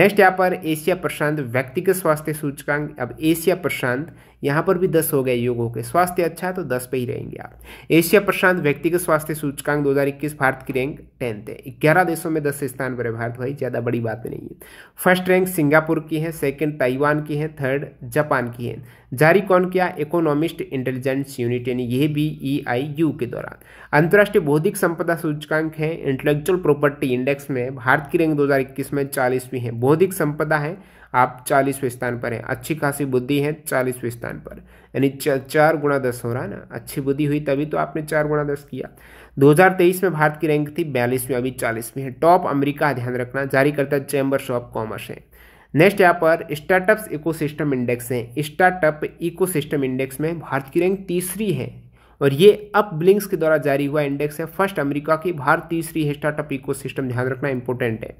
next यहाँ पर एशिया प्रशांत व्यक्तिगत स्वास्थ्य सूचकांक अब एशिया प्रशांत यहाँ पर भी दस हो गए योगों के स्वास्थ्य अच्छा है तो दस पे ही रहेंगे आप एशिया प्रशांत व्यक्तिगत स्वास्थ्य सूचकांक 2021 भारत की रैंक टेंथ है ग्यारह देशों में दस स्थान पर है भारत भाई ज़्यादा बड़ी बात नहीं है फर्स्ट रैंक सिंगापुर की है सेकेंड ताइवान की है थर्ड जापान की है जारी कौन किया इकोनॉमिस्ट इंटेलिजेंस यूनिट यानी ये भी ई आई यू के दौरान अंतर्राष्ट्रीय बौद्धिक संपदा सूचकांक है इंटेलेक्चुअल प्रॉपर्टी इंडेक्स में भारत की रैंक 2021 में चालीसवीं है बौद्धिक संपदा है आप चालीसवें स्थान पर हैं अच्छी खासी बुद्धि है चालीसवें स्थान पर यानी चार गुणा दस हो रहा है ना अच्छी बुद्धि हुई तभी तो आपने चार गुणा दस किया 2023 में भारत की रैंक थी बयालीसवीं अभी चालीसवीं है टॉप अमेरिका ध्यान रखना जारी करता है चैम्बर्स ऑफ कॉमर्स है नेक्स्ट यहाँ पर स्टार्टअप्स इको इंडेक्स है स्टार्टअप इको इंडेक्स में भारत की रैंक तीसरी है और ये अप ब्लिंक्स के द्वारा जारी हुआ इंडेक्स है फर्स्ट अमेरिका की भारत तीसरी है स्टार्टअप इकोसिस्टम ध्यान रखना इंपॉर्टेंट है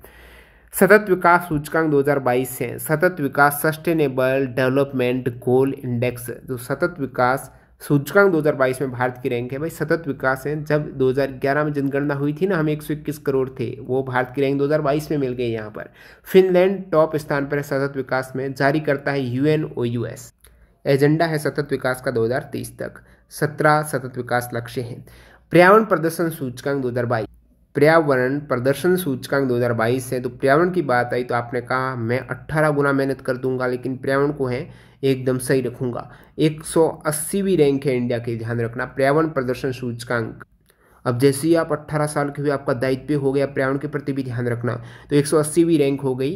सतत विकास सूचकांक 2022 से सतत विकास सस्टेनेबल डेवलपमेंट गोल इंडेक्स जो सतत विकास सूचकांक 2022 में भारत की रैंक है भाई सतत विकास है जब 2011 में जनगणना हुई थी ना हम 121 करोड़ थे वो भारत की रैंक 2022 में मिल गई यहाँ पर फिनलैंड टॉप स्थान पर है सतत विकास में जारी करता है यूएन एन एजेंडा है सतत विकास का 2030 तक सत्रह सतत विकास लक्ष्य हैं पर्यावरण प्रदर्शन सूचकांक दो हज़ार बाईस पर्यावरण प्रदर्शन सूचकांक 2022 है तो पर्यावरण की बात आई तो आपने कहा मैं 18 गुना मेहनत कर दूंगा लेकिन पर्यावरण को है एकदम सही रखूंगा 180वीं रैंक है इंडिया के ध्यान रखना पर्यावरण प्रदर्शन सूचकांक अब जैसे ही आप 18 साल के हुए आपका दायित्व हो गया पर्यावरण के प्रति भी ध्यान रखना तो 180वीं रैंक हो गई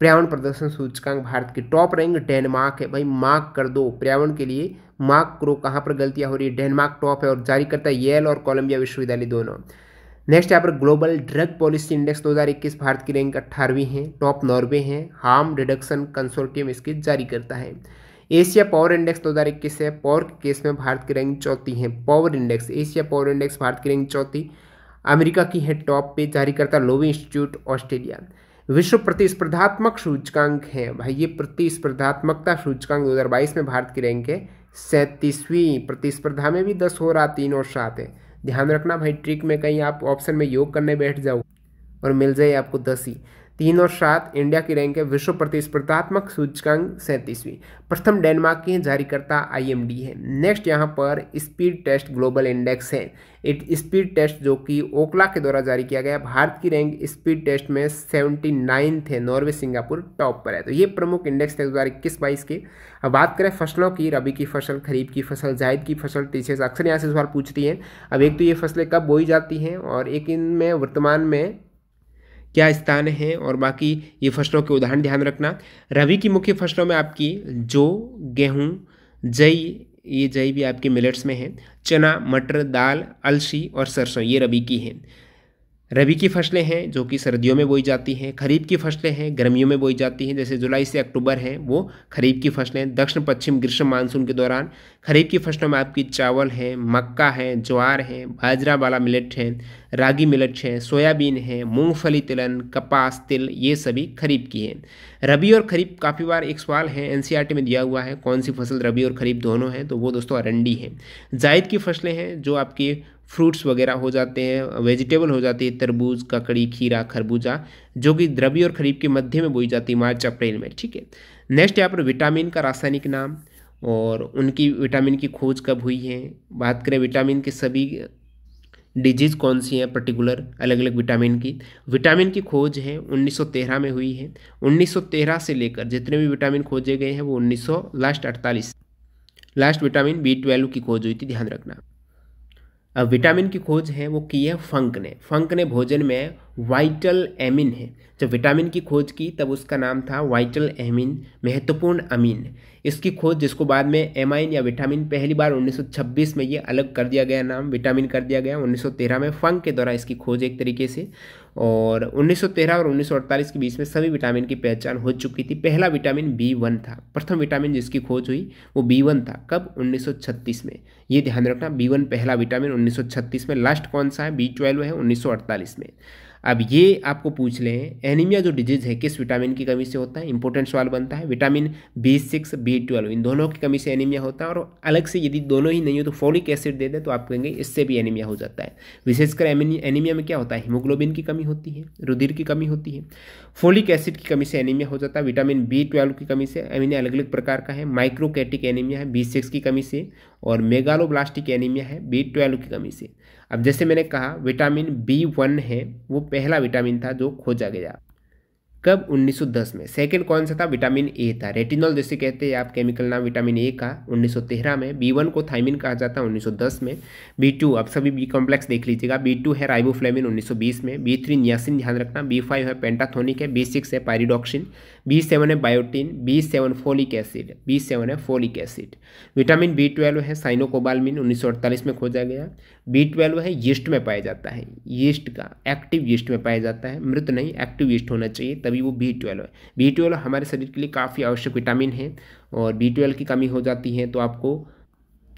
पर्यावरण प्रदर्शन सूचकांक भारत की टॉप रैंक डेनमार्क है भाई मार्क कर दो पर्यावरण के लिए मार्क करो कहाँ पर गलतियाँ हो रही है डेनमार्क टॉप है और जारी करता है येल और कोलंबिया विश्वविद्यालय दोनों नेक्स्ट यहाँ पर global drug policy index 2021 Bharat की रैंक अट्ठारहवीं है टॉप नॉर्वे हैं हार्म रिडक्शन कंसोर्टियम इसके जारी करता है एशिया पावर इंडेक्स 2021 है पावर के केस में भारत की रैंक चौथी है power index Asia power index Bharat की रैंक चौथी अमेरिका की है टॉप पे जारी करता लोवी इंस्टीट्यूट ऑस्ट्रेलिया विश्व प्रतिस्पर्धात्मक सूचकांक है भाई ये प्रतिस्पर्धात्मकता सूचकांक दो में भारत की रैंक है सैंतीसवीं प्रतिस्पर्धा में भी दस हो रहा तीन और सात है ध्यान रखना भाई ट्रिक में कहीं आप ऑप्शन में योग करने बैठ जाओ और मिल जाए आपको दस ही तीन और सात इंडिया की रैंक है विश्व प्रतिस्पर्धात्मक सूचकांक सैंतीसवीं प्रथम डेनमार्क की जारीकर्ता आईएमडी है नेक्स्ट यहाँ पर स्पीड टेस्ट ग्लोबल इंडेक्स है इट स्पीड टेस्ट जो कि ओकला के द्वारा जारी किया गया भारत की रैंक स्पीड टेस्ट में सेवेंटी नाइन्थ है नॉर्वे सिंगापुर टॉप पर है तो ये प्रमुख इंडेक्स थे दो हज़ार इक्कीस बाईस के अब बात करें फसलों की रबी की फसल खरीफ की फसल जायद की फसल टीचर्स अक्सर यहाँ से इस बार पूछती हैं अब एक तो ये फसलें कब बोई जाती हैं और एक इनमें वर्तमान में क्या स्थान है और बाकी ये फसलों के उदाहरण ध्यान रखना रबी की मुख्य फसलों में आपकी जो गेहूँ जई ये जई भी आपके मिलेट्स में है चना मटर दाल अलसी और सरसों ये रबी की है रबी की फसलें हैं जो कि सर्दियों में बोई जाती हैं खरीफ की फसलें हैं गर्मियों में बोई जाती हैं जैसे जुलाई से अक्टूबर हैं वो खरीफ की फसलें दक्षिण पश्चिम ग्रीष्म मानसून के दौरान खरीफ की फसलों में आपकी चावल है मक्का है ज्वार है बाजरा वाला मिलेट है रागी मिलट है सोयाबीन है मूंगफली तिलन कपास तिल ये सभी खरीफ की हैं रबी और खरीफ काफ़ी बार एक सवाल है एन में दिया हुआ है कौन सी फसल रबी और खरीफ दोनों है तो वो दोस्तों अरंडी है जायद की फसलें हैं जो आपकी फ्रूट्स वगैरह हो जाते हैं वेजिटेबल हो जाती है तरबूज ककड़ी खीरा खरबूजा जो कि द्रव्य और खरीफ के मध्य में बोई जाती है मार्च अप्रैल में ठीक है नेक्स्ट यहाँ पर विटामिन का रासायनिक नाम और उनकी विटामिन की खोज कब हुई है बात करें विटामिन के सभी डिजीज़ कौन सी हैं पर्टिकुलर अलग अलग विटामिन की विटामिन की खोज है 1913 में हुई है 1913 से लेकर जितने भी विटामिन खोजे गए हैं वो 1900 last 48 last vitamin B twelve की खोज हुई थी ध्यान रखना विटामिन की खोज है वो की है फंक ने फंक ने भोजन में वाइटल एमिन है जब विटामिन की खोज की तब उसका नाम था वाइटल एमिन महत्वपूर्ण अमीन इसकी खोज जिसको बाद में एमाइन या विटामिन पहली बार 1926 में ये अलग कर दिया गया नाम विटामिन कर दिया गया 1913 में फंक के द्वारा इसकी खोज एक तरीके से और 1913 और 1948 के बीच में सभी विटामिन की पहचान हो चुकी थी पहला विटामिन बी वन था प्रथम विटामिन जिसकी खोज हुई वो बी वन था कब 1936 में ये ध्यान रखना बी वन पहला विटामिन 1936 में लास्ट कौन सा है बी ट्वेल्व है 1948 में अब ये आपको पूछ लें एनीमिया जो डिजीज़ है किस विटामिन की कमी से होता है इंपॉर्टेंट सवाल बनता है vitamin B six B twelve इन दोनों की कमी से एनीमिया होता है और अलग से यदि दोनों ही नहीं हो तो फोलिक एसिड दे दे तो आप कहेंगे इससे भी एनीमिया हो जाता है विशेषकर एनीमिया में क्या होता है हीमोग्लोबिन की कमी होती है रुधिर की कमी होती है फोलिक एसिड की कमी से एनीमिया हो जाता है विटामिन बी ट्वेल्व की कमी से एनीमिया अलग अलग प्रकार का है माइक्रोकेटिक एनीमिया है बी सिक्स की कमी से और मेगालोब्लास्टिक एनीमिया है बी ट्वेल्व की कमी से अब जैसे मैंने कहा विटामिन बी वन है वो पहला विटामिन था जो खोजा गया कब 1910 में सेकंड कौन सा था विटामिन ए था रेटिनॉल जैसे कहते हैं आप केमिकल नाम विटामिन ए का 1913 में बी वन को थाइमिन कहा जाता है 1910 में बी टू आप सभी बी कॉम्प्लेक्स देख लीजिएगा बी टू है राइबोफ्लेमिन 1920 में बी थ्री नियासिन ध्यान रखना बी फाइव है पेंटाथोनिक है बी सिक्स है पायरिडॉक्सिन बी सेवन है biotin B seven folic acid B seven है folic acid vitamin B twelve है साइनोकोबालमिन उन्नीस में खोजा गया बी ट्वेल्व है यीस्ट में पाया जाता है यीस्ट का एक्टिव यीस्ट में पाया जाता है मृत नहीं एक्टिव यीस्ट होना चाहिए तभी वो बी ट्वेल्व है बी ट्वेल्व हमारे शरीर के लिए काफ़ी आवश्यक विटामिन है और बी ट्वेल्व की कमी हो जाती है तो आपको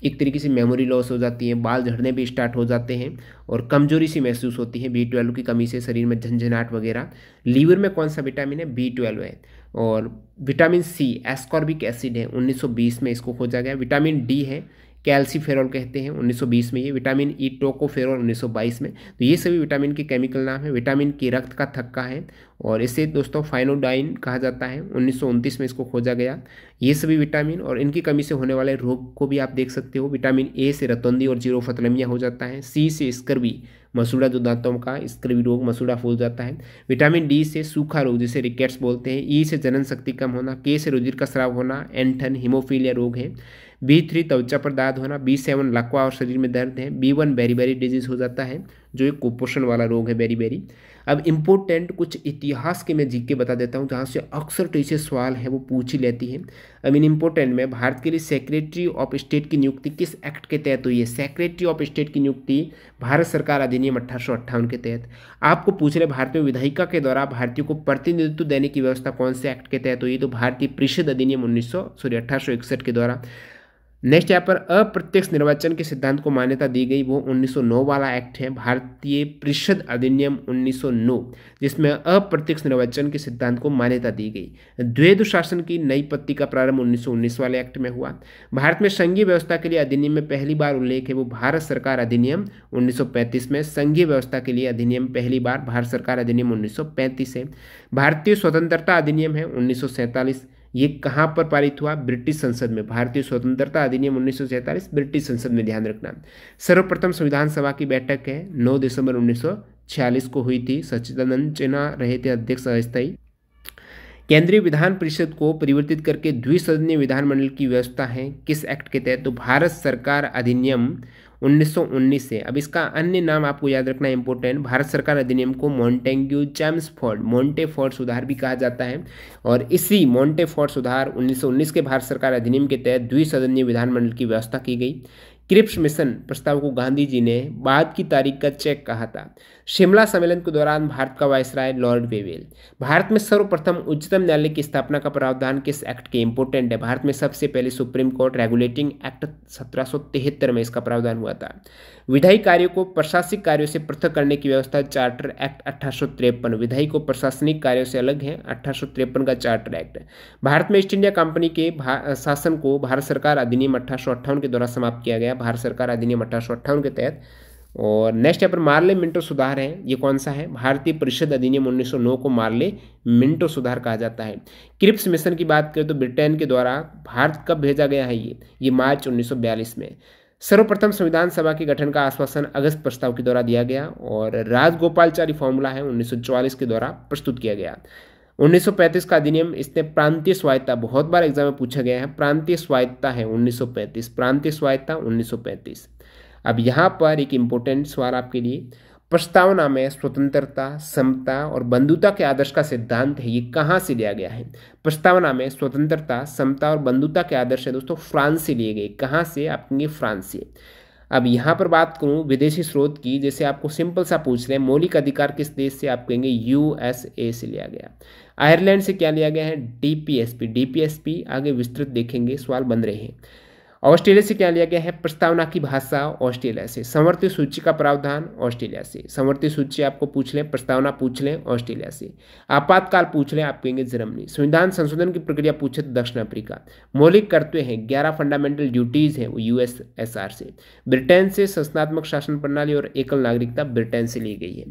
एक तरीके से मेमोरी लॉस हो जाती है बाल झड़ने भी स्टार्ट हो जाते हैं और कमजोरी सी महसूस होती है बी ट्वेल्व की कमी से शरीर में झंझनाहट वगैरह लीवर में कौन सा विटामिन है बी ट्वेल्व है और विटामिन सी एस्कॉर्बिक एसिड है 1920 में इसको खोजा गया विटामिन डी है कैल्सीफेरॉल कहते हैं 1920 में ये विटामिन ई टोकोफेरॉल 1922 में तो ये सभी विटामिन के केमिकल नाम है विटामिन के रक्त का थक्का है और इसे दोस्तों फाइनोडाइन कहा जाता है उन्नीस में इसको खोजा गया ये सभी विटामिन और इनकी कमी से होने वाले रोग को भी आप देख सकते हो विटामिन ए से रतौंदी और जीरो फतलमिया हो जाता है सी से स्कर्वी मसूड़ा जो दांतों का इसका भी रोग मसूड़ा फूल जाता है विटामिन डी से सूखा रोग जिसे रिकेट्स बोलते हैं ई से जनन शक्ति कम होना के से रुधिर का श्राव होना एंठन हिमोफीलिया रोग है बी थ्री त्वचा पर दाद होना बी सेवन लकवा और शरीर में दर्द है बी वन बेरीबेरी डिजीज हो जाता है जो एक कुपोषण वाला रोग है वेरी वेरी अब इम्पोर्टेंट कुछ इतिहास के मैं जीके बता देता हूँ जहाँ से अक्सर टीचर तो सवाल है वो पूछ ही लेती है आई मीन इम्पोर्टेंट में भारत के लिए सेक्रेटरी ऑफ स्टेट की नियुक्ति किस एक्ट के तहत हुई है सेक्रेटरी ऑफ स्टेट की नियुक्ति भारत सरकार अधिनियम अठारह के तहत आपको पूछ रहे भारतीय विधायिका के द्वारा भारतीयों को प्रतिनिधित्व देने की व्यवस्था कौन से एक्ट के तहत हुई तो भारतीय परिषद अधिनियम उन्नीस सॉरी अठारह के द्वारा नेक्स्ट यहाँ पर अप्रत्यक्ष निर्वाचन के सिद्धांत को मान्यता दी गई वो 1909 वाला एक्ट है भारतीय परिषद अधिनियम 1909 जिसमें अप्रत्यक्ष निर्वाचन के सिद्धांत को मान्यता दी गई द्वैध शासन की नई पत्ति का प्रारंभ 1919 वाले एक्ट में हुआ भारत में संघीय व्यवस्था के लिए अधिनियम में पहली बार उल्लेख है वो भारत सरकार अधिनियम उन्नीस में संघीय व्यवस्था के लिए अधिनियम पहली बार भारत सरकार अधिनियम उन्नीस है भारतीय स्वतंत्रता अधिनियम है उन्नीस ये कहाँ पर पारित हुआ ब्रिटिश संसद में भारतीय स्वतंत्रता अधिनियम उन्नीस ब्रिटिश संसद में ध्यान रखना सर्वप्रथम संविधान सभा की बैठक है 9 दिसंबर छियालीस को हुई थी सचिदानंद चेना रहे थे अध्यक्ष अस्थायी केंद्रीय विधान परिषद को परिवर्तित करके द्विसदनीय विधानमंडल की व्यवस्था है किस एक्ट के तहत तो भारत सरकार अधिनियम 1919 से अब इसका अन्य नाम आपको याद रखना इंपॉर्टेंट भारत सरकार अधिनियम को मॉन्टेंग्यू चैम्सफोर्ड मॉन्टेफोर्ड सुधार भी कहा जाता है और इसी फोर्ड सुधार 1919 के भारत सरकार अधिनियम के तहत द्विसदनीय विधानमंडल की व्यवस्था की गई क्रिप्स मिशन प्रस्ताव को गांधी जी ने बाद की तारीख का चेक कहा था शिमला सम्मेलन के दौरान भारत का वायसराय लॉर्ड वेवेल भारत में सर्वप्रथम उच्चतम न्यायालय की स्थापना का प्रावधान किस एक्ट के इंपोर्टेंट है भारत में सबसे पहले सुप्रीम कोर्ट रेगुलेटिंग एक्ट सत्रह में इसका प्रावधान हुआ था विधायी कार्यों को प्रशासनिक कार्यों से पृथक करने की व्यवस्था चार्टर एक्ट अठारह विधायी को प्रशासनिक कार्यों से अलग है अठारह का चार्टर एक्ट भारत में ईस्ट इंडिया कंपनी के शासन को भारत सरकार अधिनियम अठारह के द्वारा समाप्त किया गया भारत सरकार अधिनियम अठारह के तहत और नेक्स्ट यहाँ पर मार्ले मिंटो सुधार है ये कौन सा है भारतीय परिषद अधिनियम 1909 को मार्ले मिंटो सुधार कहा जाता है क्रिप्स मिशन की बात करें तो ब्रिटेन के द्वारा भारत कब भेजा गया है ये ये मार्च 1942 में सर्वप्रथम संविधान सभा के गठन का आश्वासन अगस्त प्रस्ताव के द्वारा दिया गया और राजगोपालचारी फॉर्मूला है उन्नीस के द्वारा प्रस्तुत किया गया 1935 का अधिनियम इसने प्रांतीय स्वायत्ता बहुत बार एग्जाम में पूछा गया है प्रांतीय स्वायत्ता है 1935 प्रांतीय स्वायत्ता 1935 अब यहाँ पर एक इम्पोर्टेंट सवाल आपके लिए प्रस्तावना में स्वतंत्रता समता और बंधुता के आदर्श का सिद्धांत है ये कहाँ से लिया गया है प्रस्तावना में स्वतंत्रता समता और बंधुता के आदर्श है दोस्तों फ्रांस से लिए गए कहाँ से आप कहेंगे फ्रांस से अब यहाँ पर बात करूँ विदेशी स्रोत की जैसे आपको सिंपल सा पूछ रहे हैं मौलिक अधिकार किस देश से आप कहेंगे यू से लिया गया आयरलैंड से क्या लिया गया है D P S P D P S P आगे विस्तृत देखेंगे सवाल बन रहे हैं ऑस्ट्रेलिया से क्या लिया गया है प्रस्तावना की भाषा ऑस्ट्रेलिया से संवर्तित सूची का प्रावधान ऑस्ट्रेलिया से संवर्तित सूची आपको पूछ लें प्रस्तावना पूछ लें ऑस्ट्रेलिया से आपातकाल पूछ लें आप कहेंगे जर्मनी संविधान संशोधन की प्रक्रिया पूछे तो दक्षिण अफ्रीका मौलिक कर्तव्य हैं ग्यारह फंडामेंटल ड्यूटीज़ हैं वो यूएसएसआर से ब्रिटेन से संस्थात्मक शासन प्रणाली और एकल नागरिकता ब्रिटेन से ली गई है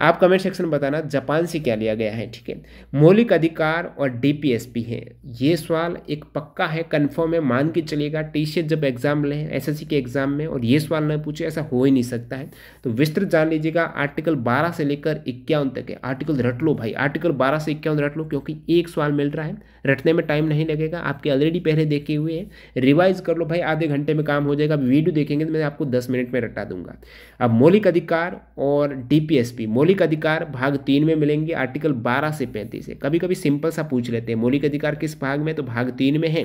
आप कमेंट सेक्शन में बताना जापान से क्या लिया गया है ठीक है मौलिक अधिकार और डीपीएसपी है ये सवाल एक पक्का है कन्फर्म है मान के चलेगा टी जब एग्जाम लें एसएससी के एग्जाम में और ये सवाल न पूछे ऐसा हो ही नहीं सकता है तो विस्तृत जान लीजिएगा आर्टिकल 12 से लेकर इक्यावन तक है आर्टिकल रट लो भाई आर्टिकल बारह से इक्यावन रट लो क्योंकि एक सवाल मिल रहा है रटने में टाइम नहीं लगेगा आपके ऑलरेडी पहले देखे हुए हैं रिवाइज कर लो भाई आधे घंटे में काम हो जाएगा वीडियो देखेंगे तो मैं आपको दस मिनट में रटा दूंगा अब मौलिक अधिकार और डी मौलिक मौलिक अधिकार भाग तीन में मिलेंगे आर्टिकल बारह से पैंतीस है कभी कभी सिंपल सा पूछ लेते हैं मौलिक अधिकार किस भाग में तो भाग तीन में है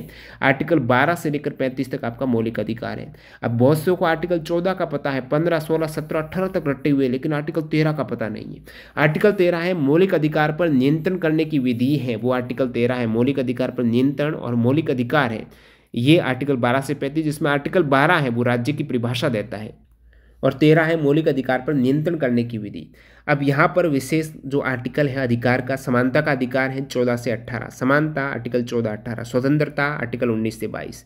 आर्टिकल बारह से लेकर पैंतीस तक आपका मौलिक अधिकार है अब बहुत से को आर्टिकल चौदह का पता है पंद्रह सोलह सत्रह अठारह तक रटे हुए लेकिन आर्टिकल तेरह का पता नहीं है आर्टिकल तेरह है मौलिक अधिकार पर नियंत्रण करने की विधि है वो आर्टिकल तेरह है मौलिक अधिकार पर नियंत्रण और मौलिक अधिकार है ये आर्टिकल 12 से पैंतीस जिसमें आर्टिकल 12 है वो राज्य की परिभाषा देता है और तेरह है मौलिक अधिकार पर नियंत्रण करने की विधि अब यहाँ पर विशेष जो आर्टिकल है अधिकार का समानता का अधिकार है चौदह से अट्ठारह समानता आर्टिकल चौदह अट्ठारह स्वतंत्रता आर्टिकल उन्नीस से बाईस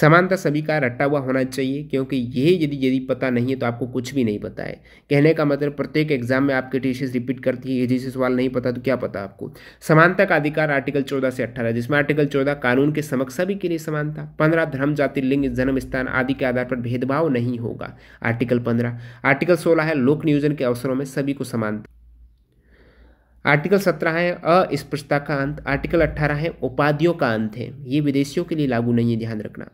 समानता सभी का रट्टा हुआ होना चाहिए क्योंकि ये यदि यदि पता नहीं है तो आपको कुछ भी नहीं पता है कहने का मतलब प्रत्येक एग्जाम में आपके टीचर्स रिपीट करती है यदि से सवाल नहीं पता तो क्या पता आपको समानता का अधिकार आर्टिकल चौदह से अट्ठारह जिसमें आर्टिकल चौदह कानून के समक्ष सभी के लिए समानता पंद्रह धर्म जाति लिंग जन्म स्थान आदि के आधार पर भेदभाव नहीं होगा आर्टिकल पंद्रह आर्टिकल सोलह है लोक नियोजन के अवसरों में सभी को समानता आर्टिकल सत्रह है अस्पृश्यता का अंत आर्टिकल अट्ठारह है उपाधियों का अंत है ये विदेशियों के लिए लागू नहीं है ध्यान रखना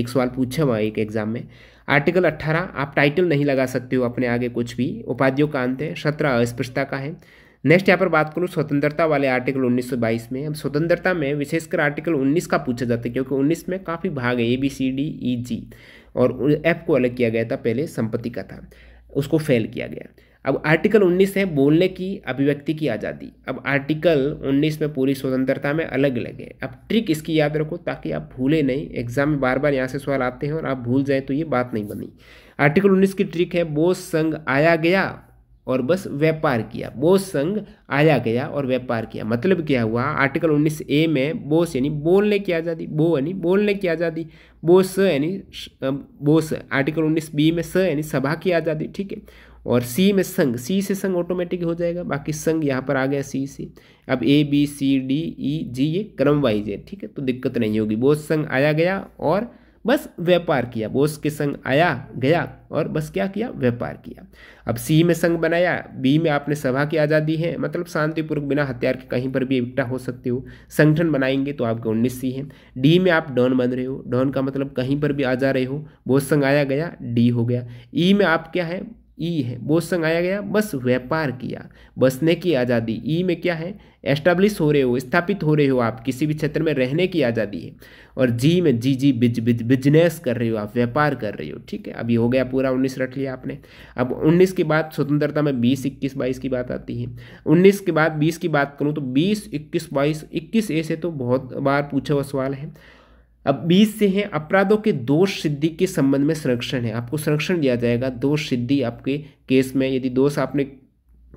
एक सवाल पूछा हुआ एक एग्ज़ाम में आर्टिकल 18 आप टाइटल नहीं लगा सकते हो अपने आगे कुछ भी उपाधियों का अंत है सत्रह अस्पृश्यता का है नेक्स्ट यहाँ पर बात करूँ स्वतंत्रता वाले आर्टिकल 1922 में अब स्वतंत्रता में विशेषकर आर्टिकल 19 का पूछा जाता है क्योंकि 19 में काफ़ी भाग है A B C D E जी और एफ को अलग किया गया था पहले संपत्ति का था उसको फेल किया गया अब आर्टिकल 19 है बोलने की अभिव्यक्ति की आज़ादी अब आर्टिकल 19 में पूरी स्वतंत्रता में अलग अलग है अब ट्रिक इसकी याद रखो ताकि आप भूले नहीं एग्जाम में बार बार यहाँ से सवाल आते हैं और आप भूल जाएं तो ये बात नहीं बनी आर्टिकल 19 की ट्रिक है बोस संघ आया गया और बस व्यापार किया बोस संघ आया गया और व्यापार किया मतलब क्या हुआ आर्टिकल 19 ए में बोस यानी बोलने की आज़ादी बो यानी बोलने की आज़ादी बोस यानी बोस आर्टिकल 19 बी में स यानी सभा की आज़ादी ठीक है और सी में संग सी से संग ऑटोमेटिक हो जाएगा बाकी संग यहाँ पर आ गया सी से अब A B C D E जी ये क्रम वाइज है ठीक है तो दिक्कत नहीं होगी बोझ संग आया गया और बस व्यापार किया बोस के संग आया गया और बस क्या किया व्यापार किया अब सी में संग बनाया बी में आपने सभा की आज़ादी है मतलब शांतिपूर्वक बिना हथियार के कहीं पर भी इकट्ठा हो सकते हो संगठन बनाएंगे तो आपके उन्नीस सी है डी में आप डॉन बन रहे हो डॉन का मतलब कहीं पर भी आ जा रहे हो बोस संग आया गया डी हो गया ई e में आप क्या है ई है संग संगाया गया बस व्यापार किया बसने की आज़ादी ई में क्या है एस्टाब्लिश हो रहे हो स्थापित हो रहे हो आप किसी भी क्षेत्र में रहने की आज़ादी है और जी में जी जी बिज बिज बिजनेस कर रहे हो आप व्यापार कर रहे हो ठीक है अभी हो गया पूरा उन्नीस रख लिया आपने अब उन्नीस के बाद स्वतंत्रता में बीस इक्कीस बाईस की बात आती है उन्नीस के बाद बीस की बात करूँ तो बीस इक्कीस बाईस इक्कीस ऐसे तो बहुत बार पूछा हुआ सवाल है अब बीस से है अपराधों के दोष सिद्धि के संबंध में संरक्षण है आपको संरक्षण दिया जाएगा दोष सिद्धि आपके केस में यदि दोष आपने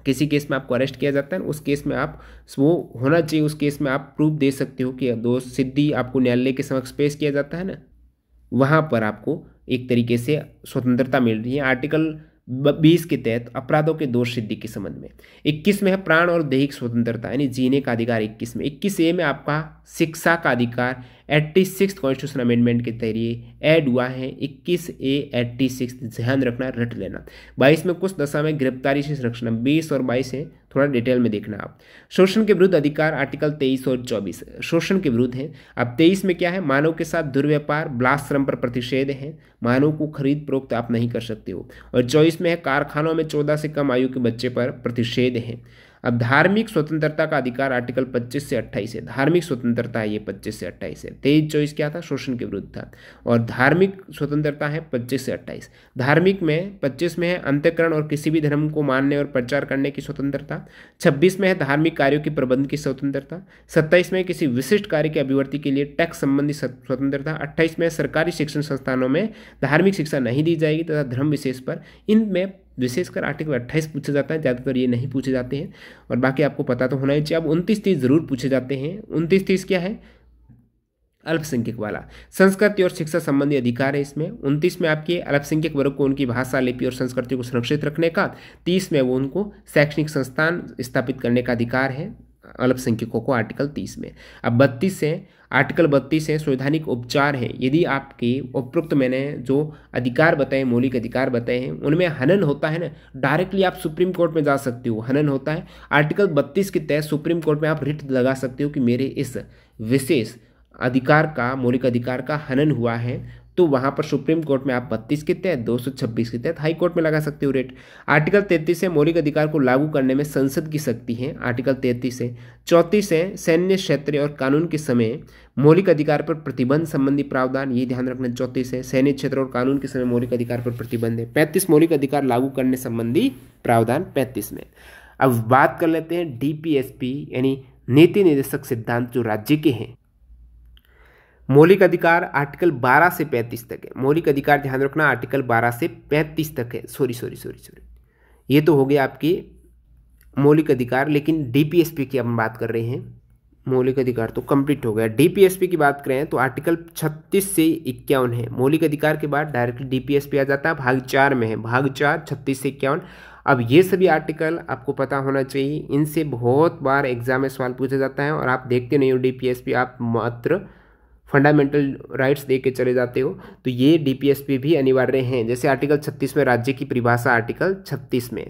किसी केस में आपको अरेस्ट किया जाता है उस केस में आप वो होना चाहिए उस केस में आप प्रूफ दे सकते हो कि दोष सिद्धि आपको न्यायालय के समक्ष पेश किया जाता है ना वहाँ पर आपको एक तरीके से स्वतंत्रता मिल रही है आर्टिकल बीस के तहत अपराधों के दोष सिद्धि के संबंध में इक्कीस में है प्राण और दैहिक स्वतंत्रता यानी जीने का अधिकार इक्कीस में इक्कीस ए में आपका शिक्षा का अधिकार एट्टी सिक्स कॉन्स्टिट्यूशन अमेंडमेंट के तहरीर ऐड हुआ है इक्कीस ए एट्टी सिक्स ध्यान रखना रट लेना बाईस में कुछ दशा में गिरफ्तारी से संरक्षण बीस और बाईस है थोड़ा डिटेल में देखना आप शोषण के विरुद्ध अधिकार आर्टिकल 23 और 24 शोषण के विरुद्ध है अब 23 में क्या है मानव के साथ दुर्व्यापार ब्लास्ट श्रम पर प्रतिषेध है मानव को खरीद प्रोक्त आप नहीं कर सकते हो और चौबीस में है कारखानों में चौदह से कम आयु के बच्चे पर प्रतिषेध है अब धार्मिक स्वतंत्रता का अधिकार आर्टिकल 25 से 28 है धार्मिक स्वतंत्रता है ये 25 से 28 है तेईस चौबीस क्या था शोषण के विरुद्ध था और धार्मिक स्वतंत्रता है 25 से 28 धार्मिक में 25 में है अंत्यकरण और किसी भी धर्म को मानने और प्रचार करने की स्वतंत्रता छब्बीस में है धार्मिक कार्यों के प्रबंध की स्वतंत्रता सत्ताईस में किसी विशिष्ट कार्य की अभिवृत्ति के लिए टैक्स संबंधी स्वतंत्रता अट्ठाईस में सरकारी शिक्षण संस्थानों में धार्मिक शिक्षा नहीं दी जाएगी तथा धर्म विशेष पर इनमें विशेषकर आर्टिकल अट्ठाईस पूछा जाता है ज़्यादातर ये नहीं पूछे जाते हैं और बाकी आपको पता तो होना ही चाहिए अब उनतीस तीस जरूर पूछे जाते हैं उनतीस तीस क्या है अल्पसंख्यक वाला संस्कृति और शिक्षा संबंधी अधिकार है इसमें उनतीस में आपके अल्पसंख्यक वर्ग को उनकी भाषा लिपि और संस्कृति को सुरक्षित रखने का तीस में वो उनको शैक्षणिक संस्थान स्थापित करने का अधिकार है अल्पसंख्यकों को आर्टिकल तीस में अब बत्तीस है आर्टिकल बत्तीस है संवैधानिक उपचार है यदि आपके उपयुक्त मैंने जो अधिकार बताए मौलिक अधिकार बताए हैं उनमें हनन होता है ना डायरेक्टली आप सुप्रीम कोर्ट में जा सकते हो हनन होता है आर्टिकल बत्तीस के तहत सुप्रीम कोर्ट में आप रिट लगा सकते हो कि मेरे इस विशेष अधिकार का मौलिक अधिकार का हनन हुआ है तो वहाँ पर सुप्रीम कोर्ट में आप बत्तीस के तहत दो सौ छब्बीस के तहत हाई कोर्ट में लगा सकते हो रेट आर्टिकल तैंतीस है मौलिक अधिकार को लागू करने में संसद की शक्ति है आर्टिकल तैंतीस है चौंतीस है सैन्य क्षेत्र और कानून के समय मौलिक अधिकार पर प्रतिबंध संबंधी प्रावधान ये ध्यान रखना चौंतीस है सैन्य क्षेत्र और कानून के समय मौलिक अधिकार पर प्रतिबंध है पैंतीस मौलिक अधिकार लागू करने संबंधी प्रावधान पैंतीस में अब बात कर लेते हैं डीपीएसपी यानी नीति निर्देशक सिद्धांत जो राज्य के हैं मौलिक अधिकार आर्टिकल 12 से 35 तक है मौलिक अधिकार ध्यान रखना आर्टिकल 12 से 35 तक है सॉरी सॉरी सॉरी सॉरी ये तो हो गया आपके मौलिक अधिकार लेकिन डीपीएसपी की हम बात कर रहे हैं मौलिक अधिकार तो कंप्लीट हो गया डीपीएसपी की बात करें तो आर्टिकल 36 से इक्यावन है मौलिक अधिकार के बाद डायरेक्टली डी आ जाता है भाग चार में है भाग चार छत्तीस से इक्यावन अब ये सभी आर्टिकल आपको पता होना चाहिए इनसे बहुत बार एग्जाम में सवाल पूछा जाता है और आप देखते नहीं हो डी आप मात्र फंडामेंटल राइट्स दे के चले जाते हो तो ये डीपीएसपी भी अनिवार्य हैं जैसे आर्टिकल 36 में राज्य की परिभाषा आर्टिकल 36 में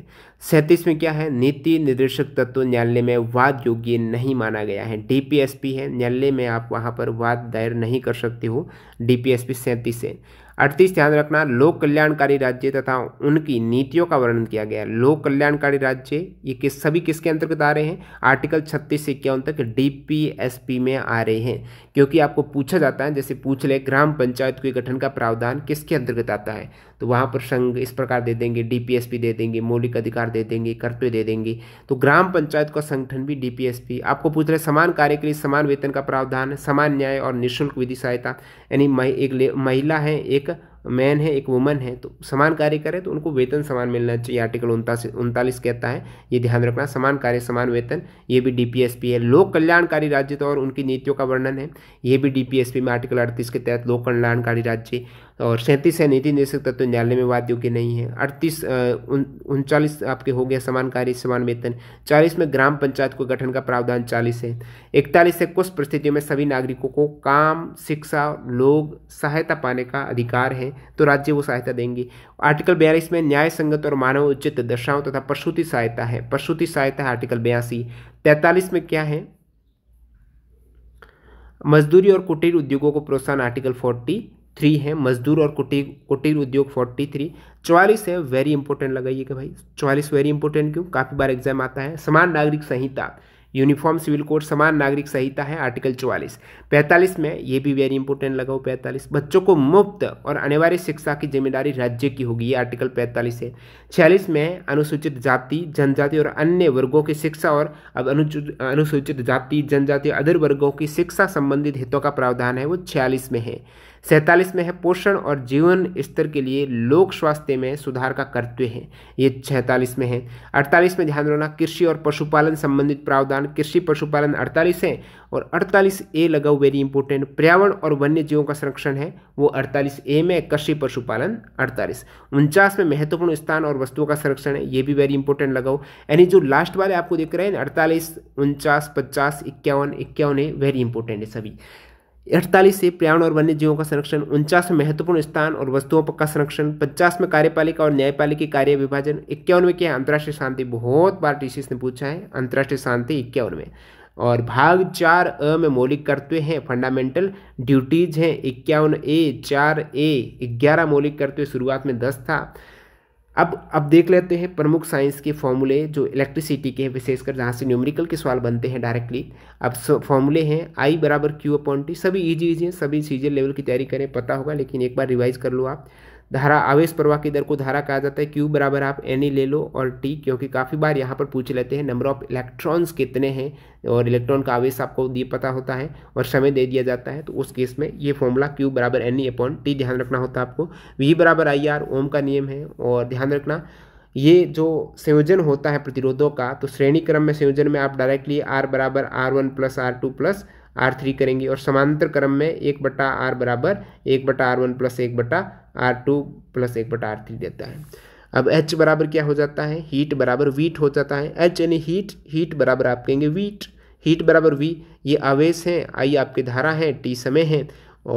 सैंतीस में क्या है नीति निर्देशक तत्व न्यायालय में वाद योग्य नहीं माना गया है डीपीएसपी है न्यायालय में आप वहाँ पर वाद दायर नहीं कर सकते हो डीपीएसपी सैंतीस है अड़तीस ध्यान रखना लोक कल्याणकारी राज्य तथा उनकी नीतियों का वर्णन किया गया है लोक कल्याणकारी राज्य ये किस सभी किसके अंतर्गत आ रहे हैं आर्टिकल छत्तीस से इक्यावन तक डीपीएसपी में आ रहे हैं क्योंकि आपको पूछा जाता है जैसे पूछ ले ग्राम पंचायत के गठन का प्रावधान किसके अंतर्गत आता है तो वहाँ पर संघ इस प्रकार दे देंगे डीपीएसपी दे देंगे मौलिक अधिकार दे देंगे कर्तव्य दे देंगे तो ग्राम पंचायत का संगठन भी डीपीएसपी आपको पूछ रहे समान कार्य के लिए समान वेतन का प्रावधान समान न्याय और निःशुल्क विधि सहायता यानी एक महिला है एक मैन है एक वुमन है तो समान कार्य करें तो उनको वेतन समान मिलना चाहिए आर्टिकल उनतालीस कहता है ये ध्यान रखना समान कार्य समान वेतन ये भी डीपीएसपी है लोक कल्याणकारी राज्य तो और उनकी नीतियों का वर्णन है ये भी डीपीएसपी में आर्टिकल अड़तीस के तहत लोक कल्याणकारी राज्य और सैंतीस है नीति निदेशक तत्व तो न्यायालय में वाद योग्य नहीं है अड़तीस उनचालीस आपके हो गया समान कार्य समान वेतन चालीस में ग्राम पंचायत को गठन का प्रावधान चालीस है इकतालीस है कुछ परिस्थितियों में सभी नागरिकों को काम शिक्षा लोग सहायता पाने का अधिकार है तो राज्य वो सहायता देंगे आर्टिकल बयालीस में न्याय संगत और मानव उचित दशाओं तथा प्रसूति सहायता है प्रसूति सहायता है आर्टिकल बयासी तैंतालीस में क्या है मजदूरी और कुटीर उद्योगों को प्रोत्साहन आर्टिकल फोर्टी थ्री है मजदूर और कुटीर कुटीर उद्योग फोर्टी थ्री चौवालीस है वेरी इंपॉर्टेंट लगाइएगा भाई चौवालीस वेरी इंपॉर्टेंट क्यों काफ़ी बार एग्जाम आता है समान नागरिक संहिता यूनिफॉर्म सिविल कोड समान नागरिक संहिता है आर्टिकल चौवालीस पैंतालीस में ये भी वेरी इंपॉर्टेंट लगाओ पैंतालीस बच्चों को मुफ्त और अनिवार्य शिक्षा की जिम्मेदारी राज्य की होगी ये आर्टिकल पैंतालीस है छियालीस में अनुसूचित जाति जनजाति और अन्य वर्गों की शिक्षा और अब अनुसूचित जाति जनजाति अदर वर्गों की शिक्षा संबंधित हितों का प्रावधान है वो छियालीस में है सैंतालीस में है पोषण और जीवन स्तर के लिए लोक स्वास्थ्य में सुधार का कर्तव्य है ये छैंतालीस में है अड़तालीस में ध्यान रखना कृषि और पशुपालन संबंधित प्रावधान कृषि पशुपालन अड़तालीस है और अड़तालीस ए लगा वेरी इंपॉर्टेंट पर्यावरण और वन्य जीवों का संरक्षण है वो अड़तालीस ए में कृषि पशुपालन अड़तालीस उनचास में महत्वपूर्ण स्थान और वस्तुओं का संरक्षण है ये भी वेरी इंपॉर्टेंट लगाओ यानी जो लास्ट वाले आपको देख रहे हैं अड़तालीस उनचास पचास इक्यावन इक्यावन वेरी इंपॉर्टेंट है सभी अड़तालीस से पर्यावरण और वन्य जीवों का संरक्षण उनचास में महत्वपूर्ण स्थान और वस्तुओं का संरक्षण पचास में कार्यपालिका और न्यायपालिका कार्य विभाजन इक्यावनवे क्या अंतर्राष्ट्रीय शांति बहुत बार टीसीस ने पूछा है अंतर्राष्ट्रीय शांति इक्यावनवे और भाग चार अ में मौलिक कर्तव्य हैं फंडामेंटल ड्यूटीज हैं इक्यावन ए चार ए ग्यारह मौलिक कर्तव्य शुरुआत में दस था अब अब देख लेते हैं प्रमुख साइंस के फॉर्मूले जो इलेक्ट्रिसिटी के हैं विशेषकर जहाँ से न्यूमेरिकल के सवाल बनते हैं डायरेक्टली अब फॉर्मूले हैं आई बराबर क्यू अपॉन टी सभी ईजी इजी हैं सभी सीजियर लेवल की तैयारी करें पता होगा लेकिन एक बार रिवाइज कर लो आप धारा आवेश प्रवाह की दर को धारा कहा जाता है क्यू बराबर आप एन e ले लो और टी क्योंकि काफ़ी बार यहाँ पर पूछ लेते हैं नंबर ऑफ इलेक्ट्रॉन्स कितने हैं और इलेक्ट्रॉन का आवेश आपको दिए पता होता है और समय दे दिया जाता है तो उस केस में ये फॉर्मूला क्यू बराबर एन अपॉन टी ध्यान रखना होता है आपको वी बराबर आई आर ओम का नियम है और ध्यान रखना ये जो संयोजन होता है प्रतिरोधों का तो श्रेणी क्रम में संयोजन में आप डायरेक्टली आर बराबर R one plus R two plus R three करेंगे और समांतर क्रम में एक बटा आर बराबर एक बटा आर वन प्लस एक बटा आर टू प्लस एक बटा आर थ्री देता है अब एच बराबर क्या हो जाता है हीट बराबर वीट हो जाता है एच यानी हीट हीट बराबर आप कहेंगे वीट हीट बराबर वी ये आवेश हैं आई आपके धारा हैं टी समय है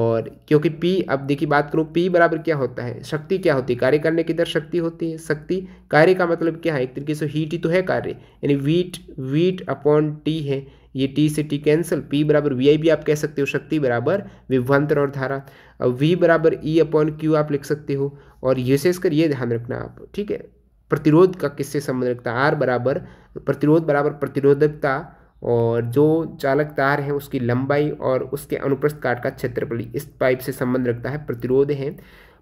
और क्योंकि पी अब देखिए बात करूँ पी बराबर क्या होता है शक्ति क्या होती है कार्य करने की दर शक्ति होती है शक्ति कार्य का मतलब क्या है एक तरीके से हीट ही तो है कार्य यानी वीट वीट अपॉन टी है ये टी से टी कैंसिल पी बराबर वी आई भी आप कह सकते हो शक्ति बराबर विभ्वांतर और धारा अब वी बराबर ई अपॉन क्यू आप लिख सकते हो और विशेषकर ये ध्यान रखना आप ठीक है प्रतिरोध का किससे संबंध रखता है आर बराबर प्रतिरोध बराबर प्रतिरोधकता और जो चालक तार है उसकी लंबाई और उसके अनुप्रस्थ काट का क्षेत्रफल इस पाइप से संबंध रखता है प्रतिरोध है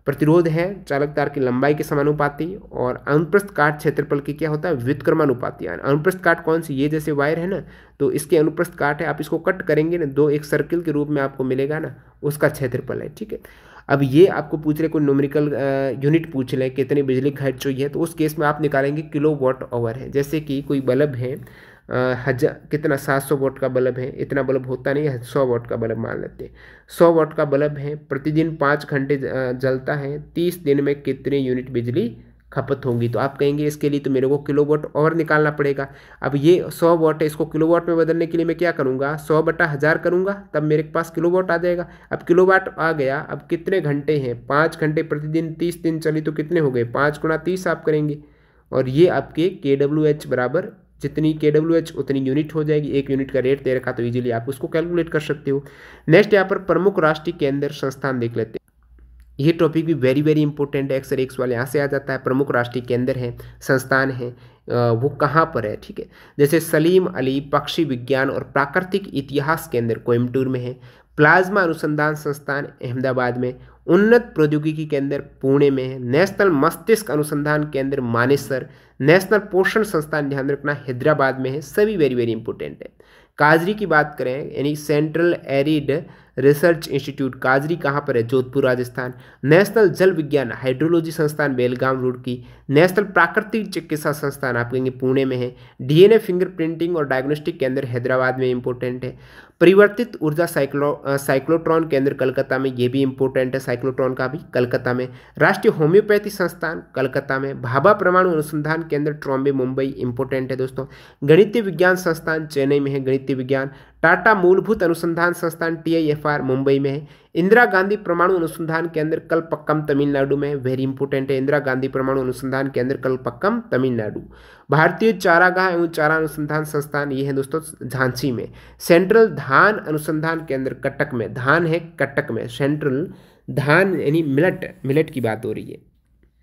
प्रतिरोध है चालक तार की लंबाई के समानुपाती और अनुप्रस्थ काट क्षेत्रफल की क्या होता है व्युतक्रमानुपाती अनुप्रस्थ काट कौन सी ये जैसे वायर है ना तो इसके अनुप्रस्थ काट है आप इसको कट करेंगे ना दो एक सर्किल के रूप में आपको मिलेगा ना उसका क्षेत्रफल है ठीक है अब ये आपको पूछ रहे कोई न्यूमेरिकल यूनिट पूछ लें कितनी बिजली खर्च हुई है तो उस केस में आप निकालेंगे किलो वॉट आवर है जैसे कि कोई बल्ब है हजार कितना सात सौ वोट का बल्ब है इतना बल्ब होता नहीं है सौ वोट का बल्ब मान लेते हैं सौ वोट का बल्ब है प्रतिदिन पाँच घंटे जलता है तीस दिन में कितने यूनिट बिजली खपत होगी तो आप कहेंगे इसके लिए तो मेरे को किलो वोट और निकालना पड़ेगा अब ये सौ वोट है इसको किलो वोट में बदलने के लिए मैं क्या करूँगा सौ बटा हज़ार करूँगा तब मेरे पास किलो वोट आ जाएगा अब किलो वाट आ गया अब कितने घंटे हैं पाँच घंटे प्रतिदिन तीस दिन चली तो कितने हो गए पाँच गुणा तीस आप करेंगे और ये आपके के डब्ल्यू एच बराबर जितनी के डब्ल्यू एच उतनी यूनिट हो जाएगी एक यूनिट का रेट दे रखा तो इजीली आप उसको कैलकुलेट कर सकते हो नेक्स्ट यहाँ पर प्रमुख राष्ट्रीय केंद्र संस्थान देख लेते हैं ये टॉपिक भी वेरी वेरी इंपॉर्टेंट है अक्सर एक सवाल यहाँ से आ जाता है प्रमुख राष्ट्रीय केंद्र है संस्थान है वो कहाँ पर है ठीक है जैसे सलीम अली पक्षी विज्ञान और प्राकृतिक इतिहास केंद्र कोयमटूर में है प्लाज्मा अनुसंधान संस्थान अहमदाबाद में उन्नत प्रौद्योगिकी केंद्र पुणे में नेशनल मस्तिष्क अनुसंधान केंद्र मानेसर नेशनल पोषण संस्थान ध्यान रखना हैदराबाद में है सभी वेरी वेरी इंपॉर्टेंट है काजरी की बात करें यानी सेंट्रल एरिड रिसर्च इंस्टीट्यूट काजरी कहाँ पर है जोधपुर राजस्थान नेशनल जल विज्ञान हाइड्रोलॉजी संस्थान बेलगाम रोड की नेशनल प्राकृतिक चिकित्सा संस्थान आप कहेंगे पुणे में है डीएनए फिंगरप्रिंटिंग और डायग्नोस्टिक केंद्र हैदराबाद में इंपॉर्टेंट है परिवर्तित ऊर्जा साइक्लो साइक्लोट्रॉन केंद्र कलकत्ता में ये भी इंपॉर्टेंट है साइक्लोट्रॉन का भी कलकत्ता में राष्ट्रीय होम्योपैथी संस्थान कलकत्ता में भाभा परमाणु अनुसंधान केंद्र ट्रॉम्बे मुंबई इंपॉर्टेंट है दोस्तों गणित विज्ञान संस्थान चेन्नई में है गणित विज्ञान टाटा मूलभूत अनुसंधान संस्थान टीआईएफआर मुंबई में है इंदिरा गांधी परमाणु अनुसंधान केंद्र कलपक्कम तमिलनाडु में वेरी इंपॉर्टेंट है इंदिरा गांधी परमाणु अनुसंधान केंद्र कलपक्कम तमिलनाडु भारतीय चारागाह एवं चारा अनुसंधान संस्थान ये है दोस्तों झांसी में सेंट्रल धान अनुसंधान केंद्र कटक में धान है कटक में सेंट्रल धान यानी मिलट मिलट की बात हो रही है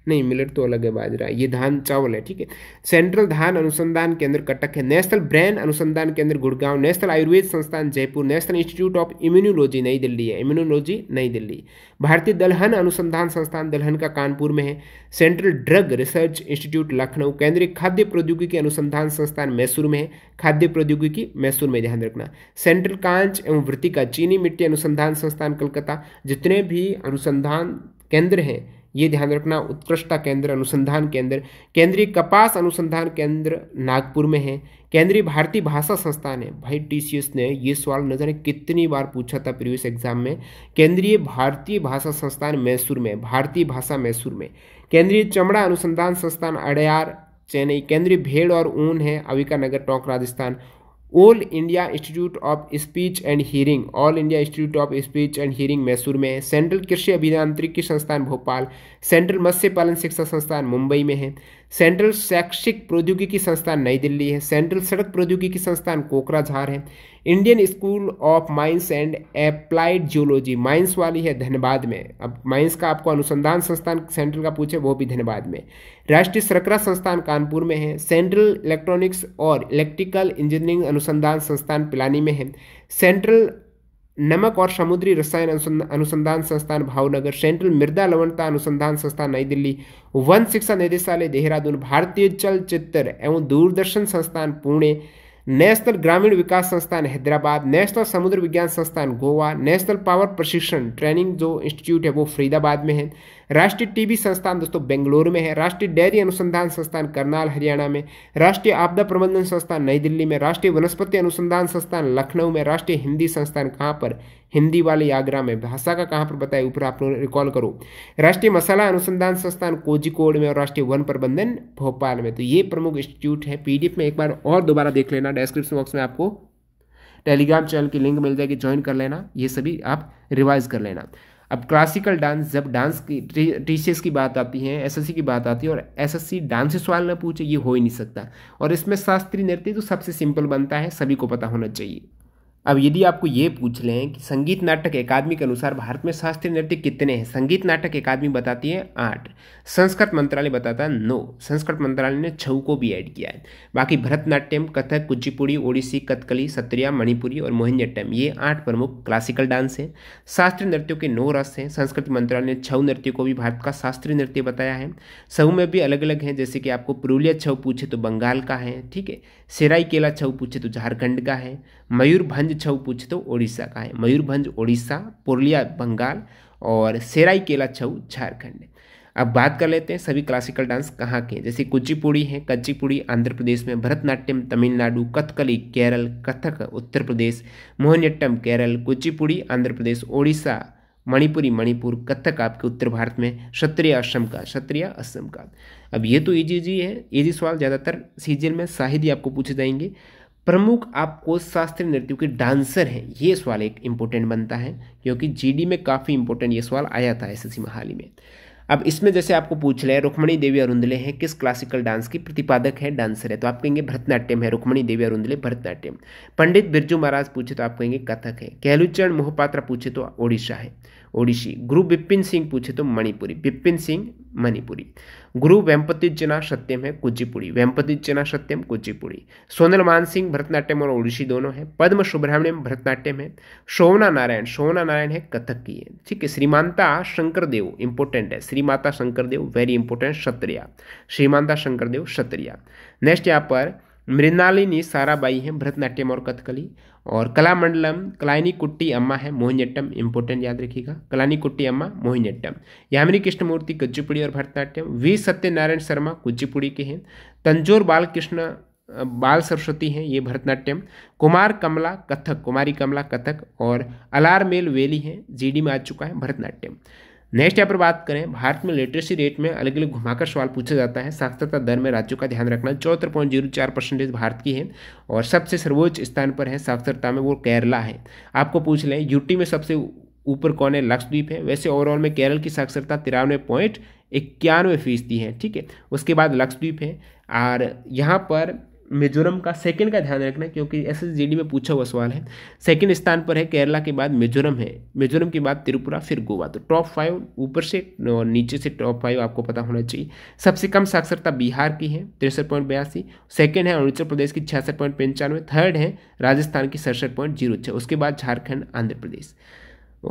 नहीं मिलेट तो अलग है बाजरा ये धान चावल है ठीक है सेंट्रल धान अनुसंधान केंद्र कटक है नेशनल ब्रेन अनुसंधान केंद्र गुड़गांव नेशनल आयुर्वेद संस्थान Jaipur national institute of immunology New Delhi है इम्यूनोलॉजी नई दिल्ली भारतीय दलहन अनुसंधान संस्थान दलहन का कानपुर में है central drug research institute Lucknow केंद्रीय खाद्य प्रौद्योगिकी अनुसंधान संस्थान मैसूर में है खाद्य प्रौद्योगिकी मैसूर में ध्यान रखना सेंट्रल कांच एवं वृत्ति का चीनी मिट्टी अनुसंधान संस्थान कलकत्ता जितने भी अनुसंधान केंद्र हैं ये ध्यान रखना उत्कृष्टता केंद्र अनुसंधान केंद्र केंद्रीय कपास अनुसंधान केंद्र नागपुर में है केंद्रीय भारतीय भाषा संस्थान है भाई टीसीएस ने ये सवाल नजर जाने कितनी बार पूछा था प्रीवियस एग्जाम में केंद्रीय भारतीय भाषा संस्थान मैसूर में भारतीय भाषा मैसूर में केंद्रीय चमड़ा अनुसंधान संस्थान अडयार चेन्नई केंद्रीय भेड़ और ऊन है Avika Nagar Tonk Rajasthan all India institute of speech and hearing all India institute of speech and hearing Mysore में है सेंट्रल कृषि अभियांत्रिकी संस्थान भोपाल सेंट्रल मत्स्य पालन शिक्षा संस्थान मुंबई में है सेंट्रल शैक्षिक प्रौद्योगिकी संस्थान नई दिल्ली है सेंट्रल सड़क प्रौद्योगिकी संस्थान कोकराझार है Indian school of mines and applied geology mines वाली है धनबाद में अब माइंस का आपको अनुसंधान संस्थान सेंट्रल का पूछे वो भी धनबाद में राष्ट्रीय सरकरा संस्थान कानपुर में है सेंट्रल इलेक्ट्रॉनिक्स और इलेक्ट्रिकल इंजीनियरिंग अनुसंधान संस्थान पिलानी में है सेंट्रल नमक और समुद्री रसायन अनुसंधान संस्थान भावनगर सेंट्रल मृदा लवणता अनुसंधान संस्थान नई दिल्ली वन शिक्षा निदेशालय देहरादून भारतीय चलचित्र एवं दूरदर्शन संस्थान पुणे नेशनल ग्रामीण विकास संस्थान हैदराबाद नेशनल समुद्र विज्ञान संस्थान गोवा नेशनल पावर प्रशिक्षण ट्रेनिंग जो इंस्टीट्यूट है वो फरीदाबाद में है राष्ट्रीय टीबी संस्थान दोस्तों बेंगलुरु में है राष्ट्रीय डेयरी अनुसंधान संस्थान करनाल हरियाणा में राष्ट्रीय आपदा प्रबंधन संस्थान नई दिल्ली में राष्ट्रीय वनस्पति अनुसंधान संस्थान लखनऊ में राष्ट्रीय हिंदी संस्थान कहाँ पर हिंदी वाले आगरा में भाषा का कहाँ पर बताए ऊपर आप लोग रिकॉल करो राष्ट्रीय मसाला अनुसंधान संस्थान कोजिकोड में और राष्ट्रीय वन प्रबंधन भोपाल में तो ये प्रमुख इंस्टीट्यूट है पी में एक बार और दोबारा देख लेना डिस्क्रिप्शन बॉक्स में आपको टेलीग्राम चैनल की लिंक मिल जाएगी ज्वाइन कर लेना ये सभी आप रिवाइज कर लेना अब क्लासिकल डांस जब डांस की टीचर्स की बात आती है एसएससी की बात आती है और एसएससी डांस से सवाल ना पूछे ये हो ही नहीं सकता और इसमें शास्त्रीय नृत्य तो सबसे सिंपल बनता है सभी को पता होना चाहिए अब यदि आपको ये पूछ लें कि संगीत नाटक अकादमी के अनुसार भारत में शास्त्रीय नृत्य कितने हैं संगीत नाटक अकादमी बताती है आठ संस्कृत मंत्रालय बताता है नौ संस्कृत मंत्रालय ने छऊ को भी ऐड किया है बाकी भरतनाट्यम कथक कुचिपुड़ी ओडिसी कथकली सत्रिया मणिपुरी और मोहिनीअट्टम ये आठ प्रमुख क्लासिकल डांस हैं शास्त्रीय नृत्यों के नौ रस हैं संस्कृत मंत्रालय ने छऊ नृत्य को भी भारत का शास्त्रीय नृत्य बताया है छऊ में भी अलग अलग हैं जैसे कि आपको पुरुलिया छऊ पूछे तो बंगाल का है ठीक है सरायकेला छऊ पूछे तो झारखंड का है मयूरभंज छऊ पूछे तो उड़ीसा का है मयूरभंज उड़ीसा पुरलिया बंगाल और सरायकेला छऊ झारखंड अब बात कर लेते हैं सभी क्लासिकल डांस कहाँ के जैसे कुचिपुड़ी है कच्चीपुड़ी आंध्र प्रदेश में भरतनाट्यम तमिलनाडु कथकली केरल कथक उत्तर प्रदेश मोहिनीअट्टम केरल कुचिपुड़ी आंध्र प्रदेश ओडिशा मणिपुरी मणिपुर कथक आपके उत्तर भारत में क्षत्रिय असम का क्षत्रिय असम का अब ये तो ईजी ईजी है ईजी सवाल ज़्यादातर सीजन में शाहिद ही आपको पूछे जाएंगे प्रमुख आपको शास्त्रीय नृत्य के डांसर हैं ये सवाल एक इम्पोर्टेंट बनता है क्योंकि जीडी में काफ़ी इम्पोर्टेंट ये सवाल आया था एस सी में अब इसमें जैसे आपको पूछ लिया रुक्मणी देवी अरुंदले हैं किस क्लासिकल डांस की प्रतिपादक है डांसर है तो आप कहेंगे भरतनाट्यम है रुक्मणी देवी अरुंदले भरतनाट्यम पंडित बिरजू महाराज पूछे तो आप कहेंगे कथक है कहलूचरण मोहपात्रा पूछे तो ओडिशा है ओडिशी गुरु बिपिन सिंह पूछे तो मणिपुरी बिपिन सिंह मणिपुरी गुरु वेम्पति जना सत्यम है कुचिपुड़ी वेम्पति जना सत्यम कुचिपुड़ी सोनल मान सिंह भरतनाट्यम और ओडिशी दोनों है पद्म सुब्रमण्यम भरतनाट्यम है शोभना नारायण शोभना नारायण है कथक की है ठीक है श्रीमानता शंकर देव इंपॉर्टेंट है Shrimanta Shankar Dev very important Sattriya Shrimanta Shankar Dev Sattriya next यहाँ पर मृणालिनी साराबाई हैं भरतनाट्यम और कथकली और कलामंडलम कलाइनी कुट्टी अम्मा है मोहिनीअट्टम इंपोर्टेंट याद रखिएगा कलानी कुट्टी अम्मा मोहिनीअट्टम यामिनी कृष्णमूर्ति कुचिपुड़ी और भरतनाट्यम वी सत्यनारायण शर्मा कुचिपुड़ी के हैं तंजोर बालकृष्ण बाल सरस्वती हैं ये भरतनाट्यम कुमार कमला कथक कुमारी कमला कथक और अलारमेल वेली हैं जी डी में आ चुका है भरतनाट्यम नेक्स्ट यहाँ पर बात करें भारत में लिटरेसी रेट में अलग अलग घुमाकर सवाल पूछा जाता है साक्षरता दर में राज्यों का ध्यान रखना चौहत्तर पॉइंट जीरो चार परसेंटेज भारत की है और सबसे सर्वोच्च स्थान पर है साक्षरता में वो केरला है आपको पूछ लें यूटी में सबसे ऊपर कौन है लक्षद्वीप है वैसे ओवरऑल में केरल की साक्षरता तिरानवे पॉइंट इक्यानवे फीसदी है ठीक है उसके बाद लक्षद्वीप है और यहाँ पर मिजोरम का सेकंड का ध्यान रखना क्योंकि एस एस में पूछा हुआ सवाल है सेकंड स्थान पर है केरला के बाद मिजोरम है मिजोरम के बाद त्रिपुरा फिर गोवा तो टॉप फाइव ऊपर से और नीचे से टॉप फाइव आपको पता होना चाहिए सबसे कम साक्षरता बिहार की है तिरसठ पॉइंट बयासी सेकेंड है अरुणाचल प्रदेश की छियासठ पॉइंट पंचानवे थर्ड है राजस्थान की सड़सठ पॉइंट जीरो छः उसके बाद झारखंड आंध्र प्रदेश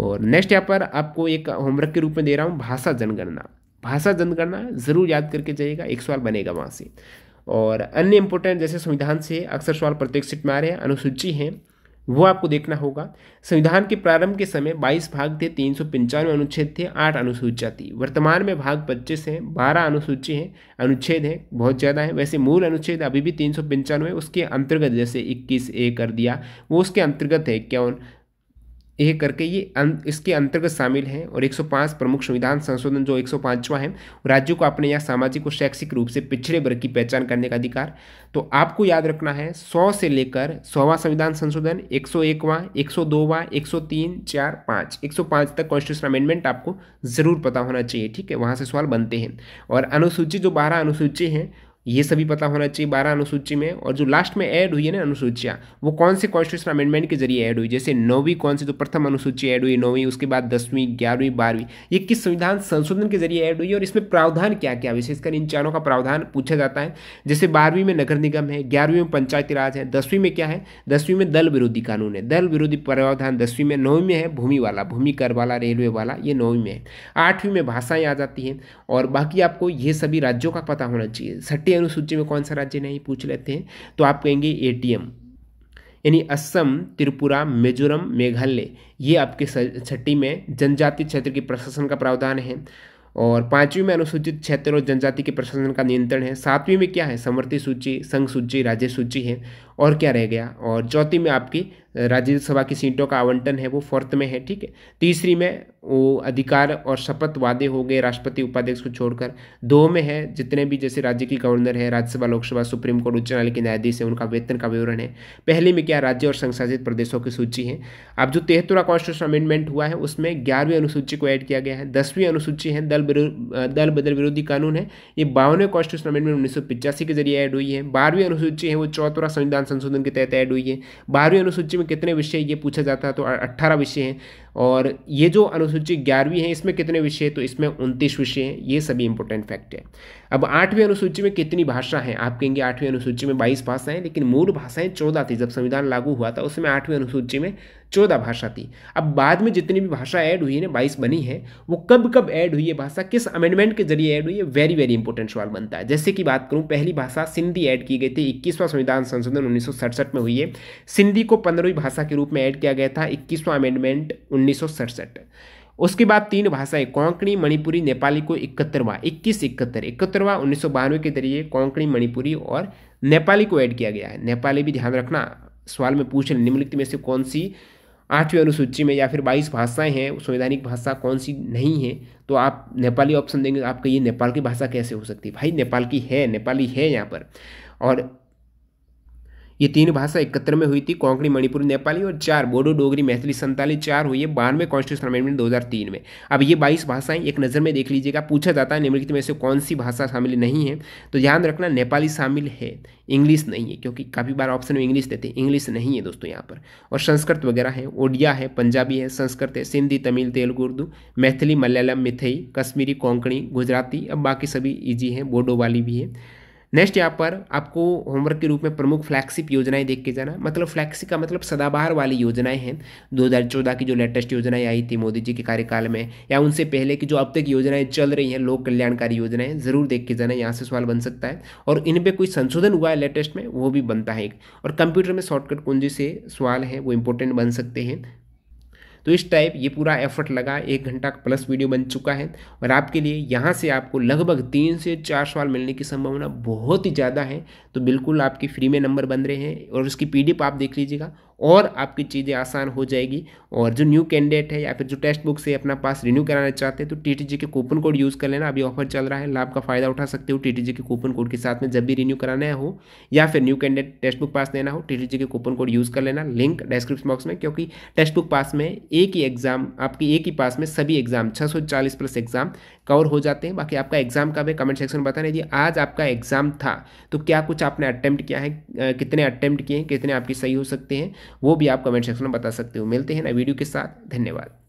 और नेक्स्ट यहाँ पर आपको एक होमवर्क के रूप में दे रहा हूँ भाषा जनगणना भाषा जनगणना ज़रूर याद करके जाइएगा एक सवाल बनेगा वहाँ से और अन्य इम्पोर्टेंट जैसे संविधान से अक्सर सवाल सीट में आ रहे हैं अनुसूची हैं वो आपको देखना होगा संविधान के प्रारंभ के समय 22 भाग थे तीन सौ पंचानवे अनुच्छेद थे आठ अनुसूचियाँ थी वर्तमान में भाग 25 हैं बारह अनुसूची हैं अनुच्छेद हैं बहुत ज़्यादा हैं वैसे मूल अनुच्छेद अभी भी तीन सौ पंचानवे उसके अंतर्गत जैसे 21 ए कर दिया वो उसके अंतर्गत है क्या यह करके ये अं, इसके अंतर्गत शामिल हैं और 105 प्रमुख संविधान संशोधन जो 105वां है राज्यों को अपने यहाँ सामाजिक और शैक्षिक रूप से पिछड़े वर्ग की पहचान करने का अधिकार तो आपको याद रखना है 100 से लेकर सौवा संविधान संशोधन 101वां 102वां 103 एक सौ 105 तक कॉन्स्टिट्यूशन अमेंडमेंट आपको ज़रूर पता होना चाहिए ठीक है वहाँ से सवाल बनते हैं और अनुसूची जो बारह अनुसूची हैं ये सभी पता होना चाहिए बारह अनुसूची में और जो लास्ट में ऐड हुई है ना अनुसूचियाँ वो कौन से कॉन्स्टिट्यूशन अमेंडमेंट के जरिए ऐड हुई जैसे नौवीं कौन सी तो प्रथम अनुसूची ऐड हुई नौवीं उसके बाद दसवीं ग्यारहवीं बारहवीं ये किस संविधान संशोधन के जरिए ऐड हुई और इसमें प्रावधान क्या क्या विशेषकर इन चारों का प्रावधान पूछा जाता है जैसे बारहवीं में नगर निगम है ग्यारहवीं में पंचायती राज है दसवीं में क्या है दसवीं में दल विरोधी कानून है दल विरोधी प्रावधान दसवीं में नौवीं में है भूमि वाला भूमि कर वाला रेलवे वाला ये नौवीं में है आठवीं में भाषाएं आ जाती हैं और बाकी आपको ये सभी राज्यों का पता होना चाहिए छठी अनुसूची में कौन सा राज्य नहीं पूछ लेते हैं तो आप कहेंगे ए यानी असम त्रिपुरा मिजोरम मेघालय ये आपके छठी में जनजाति क्षेत्र के प्रशासन का प्रावधान है और पांचवी में अनुसूचित क्षेत्र और जनजाति के प्रशासन का नियंत्रण है सातवीं में क्या है समर्थी सूची संघ सूची राज्य सूची है और क्या रह गया और चौथी में आपकी राज्यसभा की सीटों का आवंटन है वो फोर्थ में है ठीक है तीसरी में वो अधिकार और शपथ वादे हो गए राष्ट्रपति उपाध्यक्ष को छोड़कर दो में है जितने भी जैसे राज्य की गवर्नर है राज्यसभा लोकसभा सुप्रीम कोर्ट उच्च न्यायालय के न्यायाधीश है उनका वेतन का विवरण है पहले में क्या राज्य और संशासित प्रदेशों की सूची है अब जो तेहतरा कॉन्स्टिट्यूशन अमेंडमेंट हुआ है उसमें ग्यारहवीं अनुसूची को ऐड किया गया है दसवीं अनुसूची है दल दल बदल विरोधी कानून है ये बावनवें कॉन्स्टिट्यूशन अमेंडमेंट उन्नीस के जरिए ऐड हुई है बारहवीं अनुसूची है वो चौथा संविधान संशोधन के तहत ऐड हुई है बारहवीं अनुसूची में कितने विषय ये पूछा जाता है तो अट्ठारह विषय हैं और ये जो अनुसूची ग्यारहवीं है इसमें कितने विषय हैं तो इसमें उनतीस विषय हैं ये सभी इंपॉर्टेंट फैक्ट है अब आठवीं अनुसूची में कितनी भाषा हैं आप कहेंगे आठवीं अनुसूची में बाईस भाषाएं लेकिन मूल भाषाएं चौदह थी जब संविधान लागू हुआ था उसमें आठवीं अनुसूची में चौदह भाषा थी अब बाद में जितनी भी भाषा ऐड हुई है ना बाईस बनी है वो कब कब ऐड हुई है भाषा किस अमेंडमेंट के जरिए ऐड हुई है वेरी वेरी इंपॉर्टेंट सवाल बनता है जैसे कि बात करूँ पहली भाषा सिंधी ऐड की गई थी इक्कीसवां संविधान संशोधन उन्नीस में हुई है सिंधी को पंद्रहवीं भाषा के रूप में ऐड किया गया था इक्कीसवां अमेंडमेंट उन्नीस उसके बाद तीन भाषाएं कोंकणी मणिपुरी नेपाली को इकहत्तरवा इक्कीस इकहत्तर इकहत्तरवा उन्नीस सौ बानवे के जरिए कोंकणी मणिपुरी और नेपाली को ऐड किया गया है नेपाली भी ध्यान रखना सवाल में पूछ रहे निम्नलिखित में से कौन सी आठवीं अनुसूची में या फिर बाईस भाषाएं हैं संवैधानिक भाषा कौन सी नहीं है तो आप नेपाली ऑप्शन देंगे तो आपका ये नेपाल की भाषा कैसे हो सकती है भाई नेपाल की है नेपाली है यहाँ पर और ये तीन भाषा इकहत्तर में हुई थी कोंकणी मणिपुर नेपाली और चार बोडो डोगरी मैथिली संताली चार हुई है बानवे कॉन्स्टिट्यूशन अमेंडमेंट 2003 में अब ये बाईस भाषाएं एक नज़र में देख लीजिएगा पूछा जाता है निम्नलिखित में से कौन सी भाषा शामिल नहीं है तो ध्यान रखना नेपाली शामिल है इंग्लिश नहीं है क्योंकि काफ़ी बार ऑप्शन में इंग्लिश देते हैं इंग्लिश नहीं है दोस्तों यहाँ पर और संस्कृत वगैरह है ओडिया है पंजाबी है संस्कृत है सिंधी तमिल तेलुगु उर्दू मैथिली मलयालम मिथई कश्मीरी कोंकणी गुजराती अब बाकी सभी ईजी हैं बोडो वाली भी है नेक्स्ट यहाँ पर आपको होमवर्क के रूप में प्रमुख फ्लैगशिप योजनाएं देख के जाना मतलब फ्लैगशिप का मतलब सदाबहार वाली योजनाएं हैं 2014 की जो लेटेस्ट योजनाएं आई थी मोदी जी के कार्यकाल में या उनसे पहले की जो अब तक योजनाएं चल रही हैं लोक कल्याणकारी योजनाएं ज़रूर देख के जाना यहाँ से सवाल बन सकता है और इन पर कोई संशोधन हुआ है लेटेस्ट में वो भी बनता है और कंप्यूटर में शॉर्टकट कुंजी से सवाल हैं वो इंपॉर्टेंट बन सकते हैं तो इस टाइप ये पूरा एफर्ट लगा एक घंटा प्लस वीडियो बन चुका है और आपके लिए यहाँ से आपको लगभग तीन से चार सवाल मिलने की संभावना बहुत ही ज़्यादा है तो बिल्कुल आपकी फ्री में नंबर बन रहे हैं और उसकी पी आप देख लीजिएगा और आपकी चीज़ें आसान हो जाएगी और जो न्यू कैंडिडेट है या फिर जो टेक्स्ट बुक से अपना पास रिन्यू कराना चाहते हैं तो टी के कूपन कोड यूज़ कर लेना अभी ऑफर चल रहा है लाभ का फ़ायदा उठा सकते हो टी के कूपन कोड के साथ में जब भी रिन्यू कराना हो या फिर न्यू कैंडिडेट टेक्स्ट बुक पास लेना हो टी के कूपन कोड यूज़ कर लेना लिंक डिस्क्रिप्शन बॉक्स में क्योंकि टेक्स्ट बुक पास में एक ही एग्ज़ाम आपकी एक ही पास में सभी एग्ज़ाम छः प्लस एग्ज़ाम कवर हो जाते हैं बाकी आपका एग्जाम कब है कमेंट सेक्शन में बताना यदि आज आपका एग्जाम था तो क्या कुछ आपने अटैम्प्ट किया है कितने अटैम्प्ट किए कितने आपकी सही हो सकते हैं वो भी आप कमेंट सेक्शन में बता सकते हो मिलते हैं ना वीडियो के साथ धन्यवाद